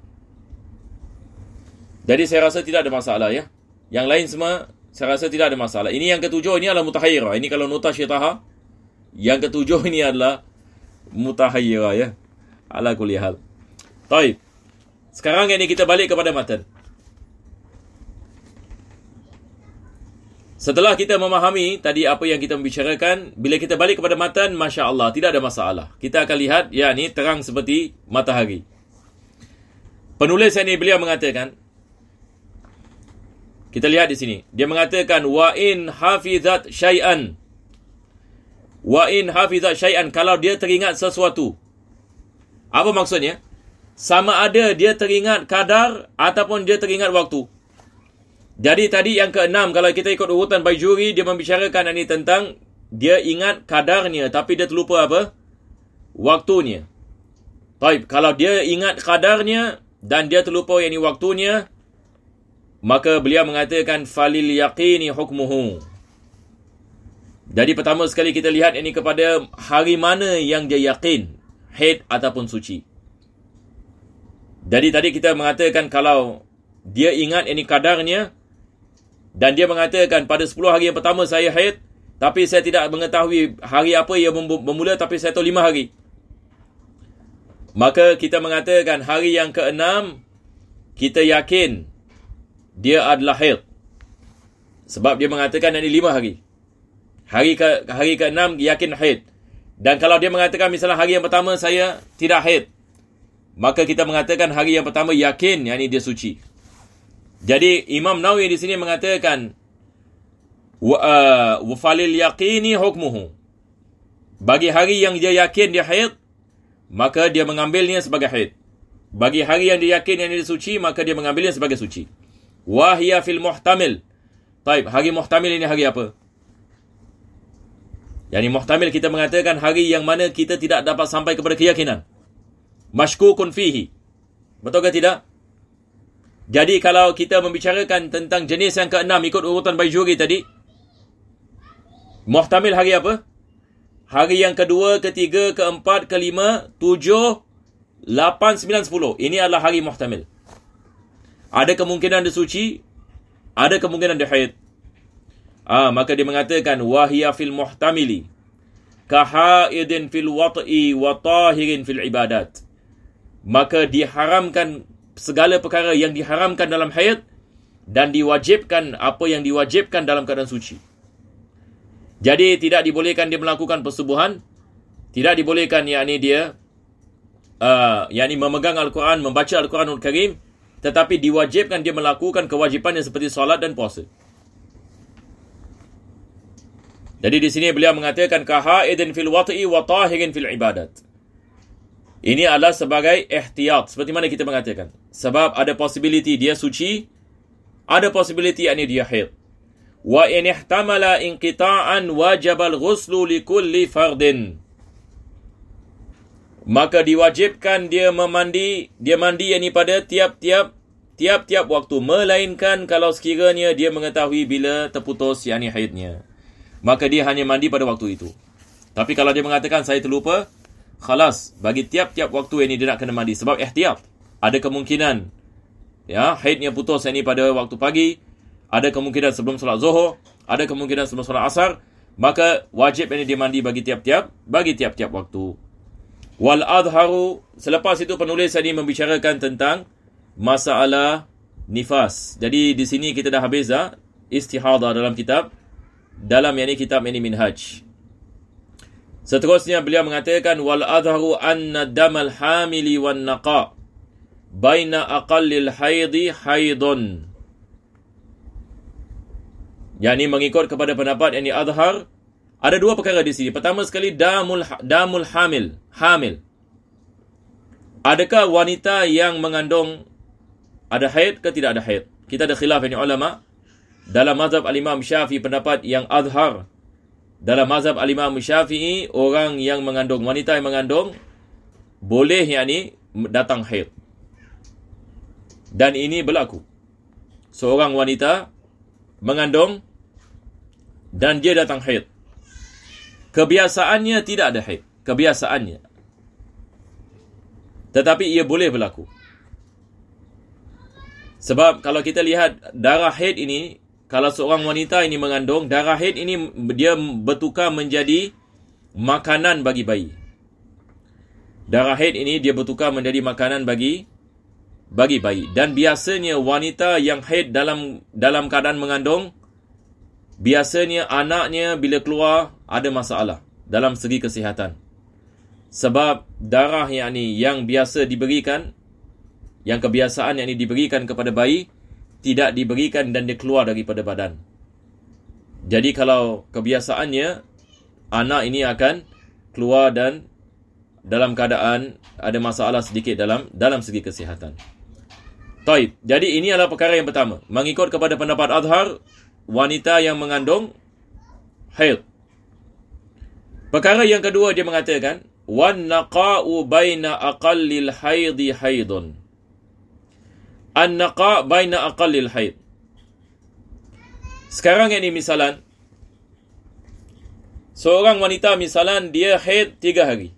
jadi saya rasa tidak ada masalah ya yang lain semua saya rasa tidak ada masalah. Ini yang ketujuh, ini adalah mutahayirah. Ini kalau nota syaitaha, yang ketujuh ini adalah mutahayirah ya. Ala kulihal. Taib. Sekarang ini kita balik kepada matan. Setelah kita memahami tadi apa yang kita membicarakan, bila kita balik kepada matan, Masya Allah, tidak ada masalah. Kita akan lihat, ya ini terang seperti matahari. Penulis ini beliau mengatakan, kita lihat di sini. Dia mengatakan wa in hafizat syai'an. Wa in hafizat syai'an kalau dia teringat sesuatu. Apa maksudnya? Sama ada dia teringat kadar ataupun dia teringat waktu. Jadi tadi yang keenam kalau kita ikut urutan by juri dia membicarakan ini tentang dia ingat kadarnya tapi dia terlupa apa? Waktunya. Baik, kalau dia ingat kadarnya dan dia terlupa yang ini waktunya, maka beliau mengatakan falil yaqini hukmuhu jadi pertama sekali kita lihat ini kepada hari mana yang dia yakin hid ataupun suci jadi tadi kita mengatakan kalau dia ingat ini kadarnya dan dia mengatakan pada 10 hari yang pertama saya hid, tapi saya tidak mengetahui hari apa ia bermula tapi saya tahu 5 hari maka kita mengatakan hari yang keenam kita yakin dia adalah haid. Sebab dia mengatakan ini lima hari. Hari ke, hari ke enam, yakin haid. Dan kalau dia mengatakan misalnya hari yang pertama saya tidak haid. Maka kita mengatakan hari yang pertama yakin, yang ini dia suci. Jadi Imam Nawawi di sini mengatakan wafalil uh, falil hukmuhu bagi hari yang dia yakin dia haid maka dia mengambilnya sebagai haid bagi hari yang dia yakin yang dia suci maka dia mengambilnya sebagai suci Wahia fil muhtamil. Taib, hari muhtamil ini hari apa? Jadi ini muhtamil kita mengatakan hari yang mana kita tidak dapat sampai kepada keyakinan. Mashkukun fihi. Betul ke tidak? Jadi kalau kita membicarakan tentang jenis yang keenam ikut urutan bayjuri tadi, muhtamil hari apa? Hari yang kedua, ketiga, keempat, kelima, tujuh, lapan, sembilan, sepuluh. Ini adalah hari muhtamil. Ada kemungkinan dia suci, ada kemungkinan dia haid. Ah, maka dia mengatakan wahia fil muhtamili kahaidin fil wat'i wa tahirin fil ibadat. Maka diharamkan segala perkara yang diharamkan dalam haid dan diwajibkan apa yang diwajibkan dalam keadaan suci. Jadi tidak dibolehkan dia melakukan persubuhan, tidak dibolehkan yakni dia uh, yakni memegang al-Quran, membaca al-Quranul Karim, tetapi diwajibkan dia melakukan kewajipan yang seperti solat dan puasa. Jadi di sini beliau mengatakan kahaidin fil wati wa tahirin fil ibadat. Ini adalah sebagai ihtiyat. Seperti mana kita mengatakan? Sebab ada possibility dia suci, ada possibility ini dia haid. Wa in ihtamala inqita'an wajib al-ghuslu li kulli fardin. Maka diwajibkan dia memandi, dia mandi yang ini pada tiap-tiap tiap-tiap waktu melainkan kalau sekiranya dia mengetahui bila terputus yakni haidnya. Maka dia hanya mandi pada waktu itu. Tapi kalau dia mengatakan saya terlupa, khalas bagi tiap-tiap waktu ini dia nak kena mandi sebab eh tiap Ada kemungkinan ya haidnya putus ini pada waktu pagi, ada kemungkinan sebelum solat Zuhur, ada kemungkinan sebelum solat Asar, maka wajib ini dia mandi bagi tiap-tiap bagi tiap-tiap waktu. Wal adharu selepas itu penulis ini membicarakan tentang masalah nifas. Jadi di sini kita dah habis dah istihadah dalam kitab dalam yakni kitab ini minhaj. Seterusnya beliau mengatakan wal adharu anna damal hamili wan naqa baina aqallil haidi haidun. Yani mengikut kepada pendapat yang adhar, ada dua perkara di sini. Pertama sekali damul ha-, damul hamil, hamil. Adakah wanita yang mengandung ada haid ke tidak ada haid. Kita ada khilaf ini ulama. Dalam mazhab al-imam syafi'i pendapat yang azhar. Dalam mazhab al-imam syafi'i, orang yang mengandung, wanita yang mengandung, boleh yang ini datang haid. Dan ini berlaku. Seorang wanita mengandung dan dia datang haid. Kebiasaannya tidak ada haid. Kebiasaannya. Tetapi ia boleh berlaku. Sebab kalau kita lihat darah haid ini, kalau seorang wanita ini mengandung, darah haid ini dia bertukar menjadi makanan bagi bayi. Darah haid ini dia bertukar menjadi makanan bagi bagi bayi. Dan biasanya wanita yang haid dalam dalam keadaan mengandung, biasanya anaknya bila keluar ada masalah dalam segi kesihatan. Sebab darah yang ini yang biasa diberikan yang kebiasaan yang ini diberikan kepada bayi tidak diberikan dan dikeluar daripada badan. Jadi kalau kebiasaannya anak ini akan keluar dan dalam keadaan ada masalah sedikit dalam dalam segi kesihatan. Taib. Jadi ini adalah perkara yang pertama. Mengikut kepada pendapat Adhar, wanita yang mengandung haid. Perkara yang kedua dia mengatakan, wan naqa'u baina aqallil haidi haidun an-naqa baina aqallil haid. Sekarang ini misalan seorang wanita misalan dia haid tiga hari.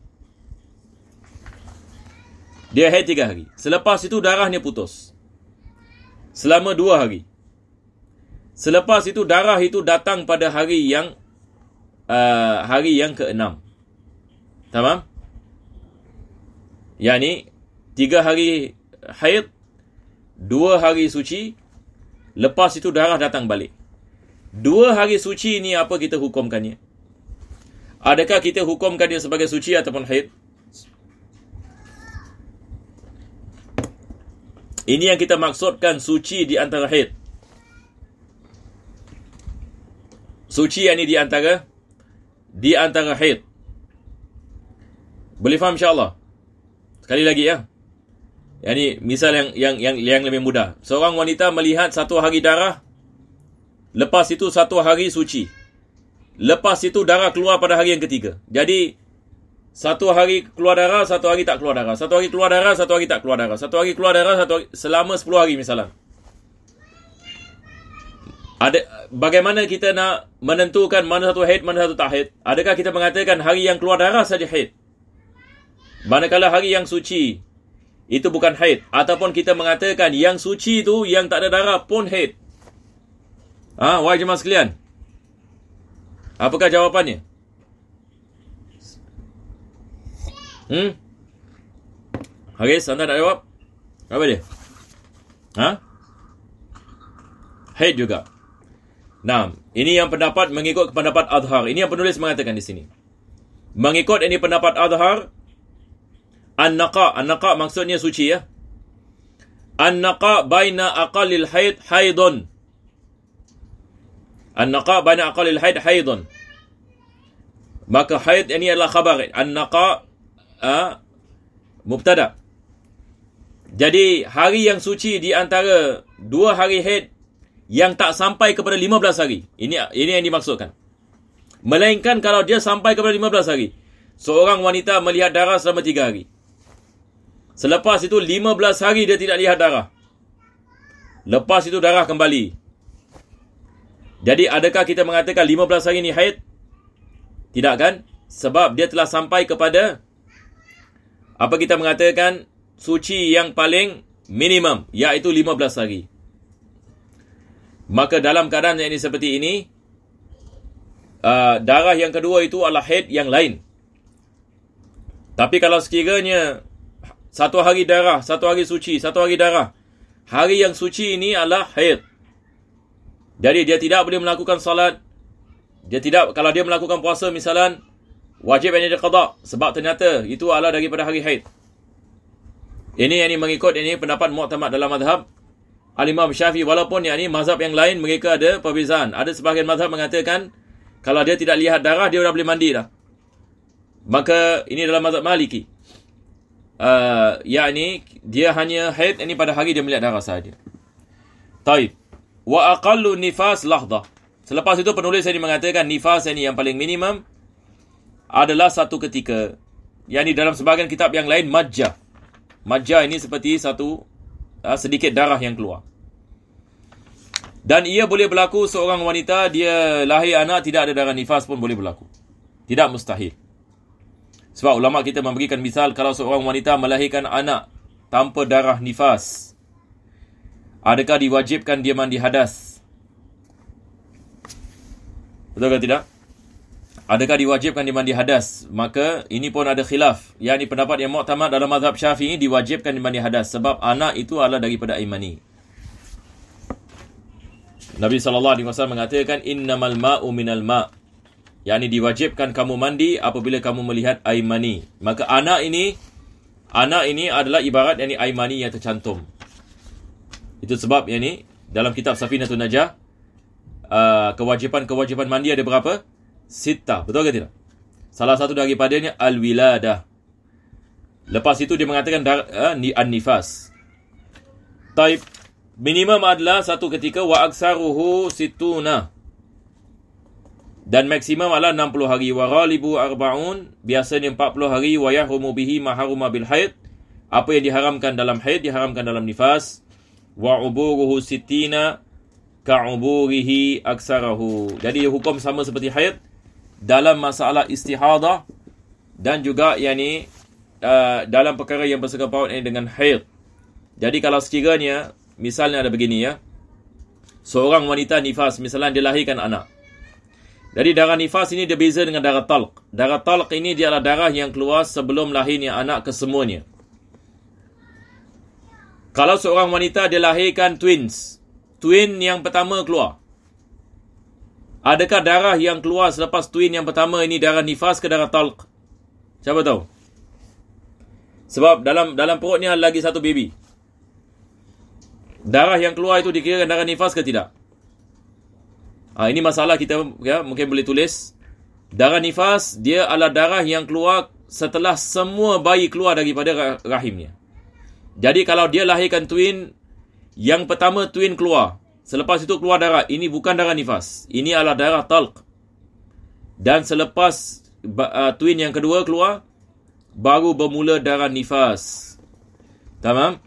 Dia haid tiga hari. Selepas itu darahnya putus. Selama dua hari. Selepas itu darah itu datang pada hari yang uh, hari yang keenam. Tamam? Yani tiga hari haid dua hari suci, lepas itu darah datang balik. Dua hari suci ini apa kita hukumkannya? Adakah kita hukumkan dia sebagai suci ataupun haid? Ini yang kita maksudkan suci di antara haid. Suci yang ini di antara di antara haid. Boleh faham insya-Allah? Sekali lagi ya. Yang ni misal yang yang yang yang lebih mudah. Seorang wanita melihat satu hari darah lepas itu satu hari suci. Lepas itu darah keluar pada hari yang ketiga. Jadi satu hari keluar darah, satu hari tak keluar darah. Satu hari keluar darah, satu hari tak keluar darah. Satu hari keluar darah, satu hari, selama 10 hari misalnya. Ada bagaimana kita nak menentukan mana satu haid, mana satu tak haid? Adakah kita mengatakan hari yang keluar darah saja haid? Manakala hari yang suci, itu bukan haid ataupun kita mengatakan yang suci tu yang tak ada darah pun haid ah ha, wajib jemaah sekalian apakah jawapannya hmm Haris, anda nak jawab? Apa dia? Ha? Haid juga. Nah, ini yang pendapat mengikut pendapat Adhar. Ini yang penulis mengatakan di sini. Mengikut ini pendapat Adhar, An-naqa, an-naqa maksudnya suci ya. An-naqa baina aqalil haid haidun. An-naqa baina aqalil haid haidun. Maka haid ini adalah khabar. An-naqa ha, mubtada. Jadi hari yang suci di antara dua hari haid yang tak sampai kepada 15 hari. Ini ini yang dimaksudkan. Melainkan kalau dia sampai kepada 15 hari. Seorang wanita melihat darah selama 3 hari. Selepas itu 15 hari dia tidak lihat darah. Lepas itu darah kembali. Jadi adakah kita mengatakan 15 hari ini haid? Tidak kan? Sebab dia telah sampai kepada apa kita mengatakan suci yang paling minimum iaitu 15 hari. Maka dalam keadaan yang ini seperti ini uh, darah yang kedua itu adalah haid yang lain. Tapi kalau sekiranya satu hari darah, satu hari suci, satu hari darah. Hari yang suci ini adalah haid. Jadi dia tidak boleh melakukan salat. Dia tidak, kalau dia melakukan puasa misalan, wajib yang dia kata. Sebab ternyata itu adalah daripada hari haid. Ini yang ini mengikut ini pendapat muktamad dalam mazhab Al-Imam Syafi'i walaupun yang ini mazhab yang lain mereka ada perbezaan. Ada sebahagian mazhab mengatakan kalau dia tidak lihat darah dia dah boleh mandi dah. Maka ini dalam mazhab Maliki uh, yakni dia hanya haid ini pada hari dia melihat darah saja. Taib. Wa aqallu nifas lahdah. Selepas itu penulis ini mengatakan nifas ini yang paling minimum adalah satu ketika. Yakni dalam sebahagian kitab yang lain majah. Majah ini seperti satu uh, sedikit darah yang keluar. Dan ia boleh berlaku seorang wanita dia lahir anak tidak ada darah nifas pun boleh berlaku. Tidak mustahil. Sebab ulama kita memberikan misal kalau seorang wanita melahirkan anak tanpa darah nifas. Adakah diwajibkan dia mandi hadas? Betul atau tidak? Adakah diwajibkan dia mandi hadas? Maka ini pun ada khilaf. Yang ini pendapat yang muktamad dalam mazhab syafi'i diwajibkan dia mandi hadas. Sebab anak itu adalah daripada imani. Nabi SAW mengatakan, Innamal ma'u minal ma'u yang ini diwajibkan kamu mandi apabila kamu melihat air mani. Maka anak ini, anak ini adalah ibarat yang ini air mani yang tercantum. Itu sebab yang ini, dalam kitab Safinatun Najah, uh, kewajipan-kewajipan mandi ada berapa? Sita, betul ke tidak? Salah satu daripadanya Al-Wiladah. Lepas itu dia mengatakan uh, ni An-Nifas. Taib. Minimum adalah satu ketika wa aksaruhu situna dan maksimum adalah 60 hari wa ghalibu arbaun biasanya 40 hari wa yahrumu bihi maharuma bil haid apa yang diharamkan dalam haid diharamkan dalam nifas wa uburuhu sitina ka uburihi aksarahu jadi hukum sama seperti haid dalam masalah istihadah dan juga yakni uh, dalam perkara yang bersangkutan ini dengan haid jadi kalau sekiranya misalnya ada begini ya seorang wanita nifas misalnya dia lahirkan anak jadi darah nifas ini dia beza dengan darah talq. Darah talq ini dia adalah darah yang keluar sebelum lahirnya anak kesemuanya. Kalau seorang wanita dia lahirkan twins. Twin yang pertama keluar. Adakah darah yang keluar selepas twin yang pertama ini darah nifas ke darah talq? Siapa tahu? Sebab dalam dalam perutnya ada lagi satu baby. Darah yang keluar itu dikira darah nifas ke tidak? Ha, ini masalah kita ya, mungkin boleh tulis. Darah nifas, dia adalah darah yang keluar setelah semua bayi keluar daripada rahimnya. Jadi kalau dia lahirkan twin, yang pertama twin keluar. Selepas itu keluar darah. Ini bukan darah nifas. Ini adalah darah talq. Dan selepas uh, twin yang kedua keluar, baru bermula darah nifas. Tamam?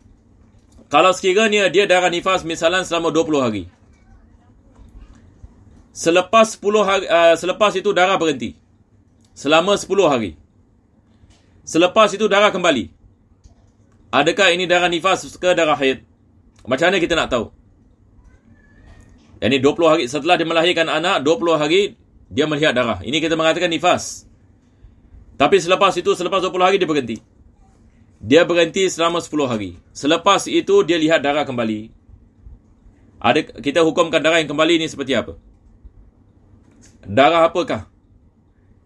Kalau sekiranya dia darah nifas misalnya selama 20 hari. Selepas 10 hari uh, selepas itu darah berhenti. Selama 10 hari. Selepas itu darah kembali. Adakah ini darah nifas ke darah haid? Macam mana kita nak tahu? Yang ini 20 hari setelah dia melahirkan anak, 20 hari dia melihat darah. Ini kita mengatakan nifas. Tapi selepas itu, selepas 20 hari dia berhenti. Dia berhenti selama 10 hari. Selepas itu dia lihat darah kembali. Ada, kita hukumkan darah yang kembali ini seperti apa? darah apakah?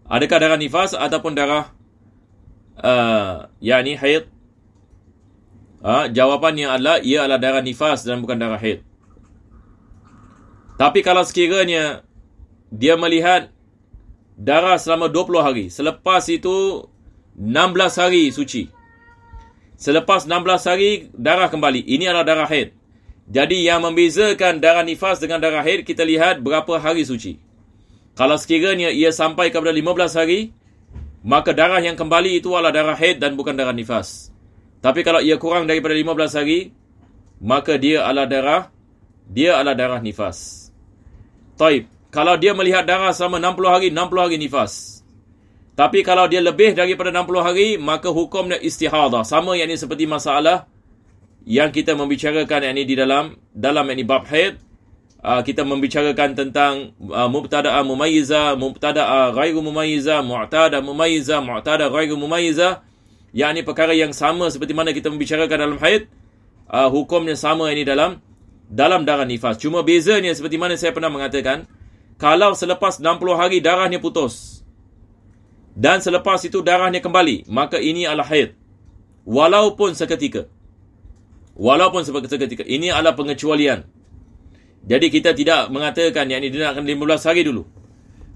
Adakah darah nifas ataupun darah uh, yakni haid? Uh, jawapannya adalah ia adalah darah nifas dan bukan darah haid. Tapi kalau sekiranya dia melihat darah selama 20 hari, selepas itu 16 hari suci. Selepas 16 hari darah kembali. Ini adalah darah haid. Jadi yang membezakan darah nifas dengan darah haid kita lihat berapa hari suci. Kalau sekiranya ia sampai kepada 15 hari, maka darah yang kembali itu adalah darah haid dan bukan darah nifas. Tapi kalau ia kurang daripada 15 hari, maka dia adalah darah dia adalah darah nifas. Taib, kalau dia melihat darah sama 60 hari, 60 hari nifas. Tapi kalau dia lebih daripada 60 hari, maka hukumnya istihadah. Sama yang ini seperti masalah yang kita membicarakan yang ini di dalam dalam yang ini bab haid Ah, kita membicarakan tentang uh, ah, mubtada'a mumayyiza, mubtada'a ghairu mumayyiza, mu'tada mumayyiza, mu'tada ghairu mumayyiza. Yang ini perkara yang sama seperti mana kita membicarakan dalam haid. Uh, hukumnya sama ini dalam dalam darah nifas. Cuma bezanya seperti mana saya pernah mengatakan. Kalau selepas 60 hari darahnya putus. Dan selepas itu darahnya kembali. Maka ini adalah haid. Walaupun seketika. Walaupun seketika. Ini adalah pengecualian. Jadi kita tidak mengatakan yang ini dia akan kena 15 hari dulu.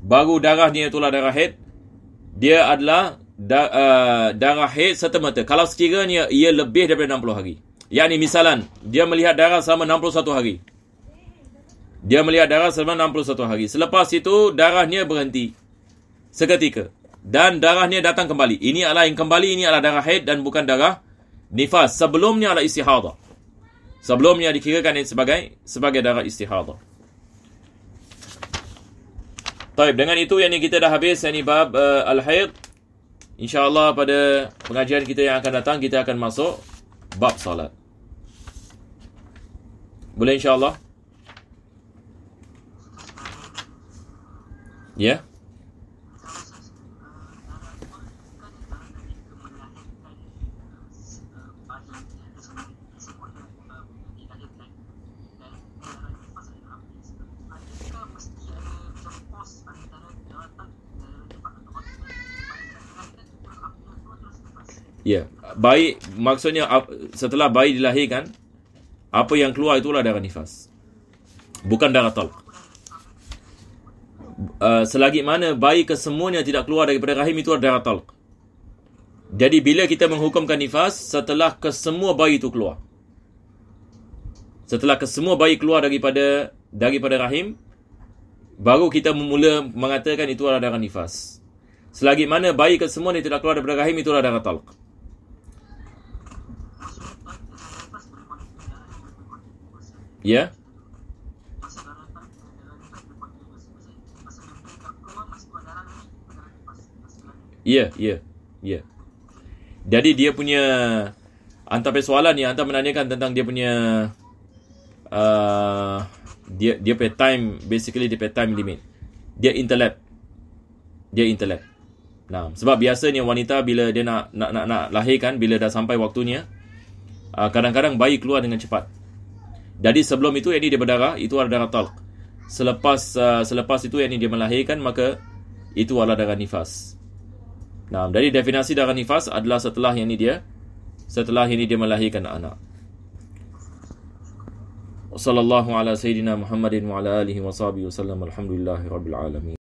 Baru darahnya itulah darah haid. Dia adalah da, uh, darah haid serta-merta. Kalau sekiranya ia lebih daripada 60 hari. Yang ini misalan, dia melihat darah selama 61 hari. Dia melihat darah selama 61 hari. Selepas itu, darahnya berhenti. Seketika. Dan darahnya datang kembali. Ini adalah yang kembali, ini adalah darah haid dan bukan darah nifas. Sebelumnya adalah istihadah sebelumnya dikirakan sebagai sebagai darah istihadah. Baik, dengan itu yang ini kita dah habis yang ini bab uh, al-haid. Insya-Allah pada pengajian kita yang akan datang kita akan masuk bab salat. Boleh insya-Allah? Ya. Yeah? Bayi maksudnya setelah bayi dilahirkan apa yang keluar itulah darah nifas. Bukan darah talak. Uh, selagi mana bayi kesemuanya tidak keluar daripada rahim itu adalah darah talak. Jadi bila kita menghukumkan nifas setelah kesemua bayi itu keluar. Setelah kesemua bayi keluar daripada daripada rahim baru kita mula mengatakan itu adalah darah nifas. Selagi mana bayi kesemuanya tidak keluar daripada rahim itu adalah darah talak. Ya. Yeah. Ya, yeah, ya. Yeah, ya. Yeah. Jadi dia punya antara persoalan ni antara menanyakan tentang dia punya uh, dia dia per time basically dia per time limit. Dia intellect. Dia intellect. Nah, sebab biasanya wanita bila dia nak nak nak, nak lahirkan bila dah sampai waktunya uh, kadang-kadang bayi keluar dengan cepat. Jadi sebelum itu yang ini dia berdarah, itu adalah darah talq. Selepas uh, selepas itu yang ini dia melahirkan maka itu adalah darah nifas. Nah, jadi definasi darah nifas adalah setelah yang ini dia setelah ini dia melahirkan anak. Wassallallahu ala sayyidina wasallam.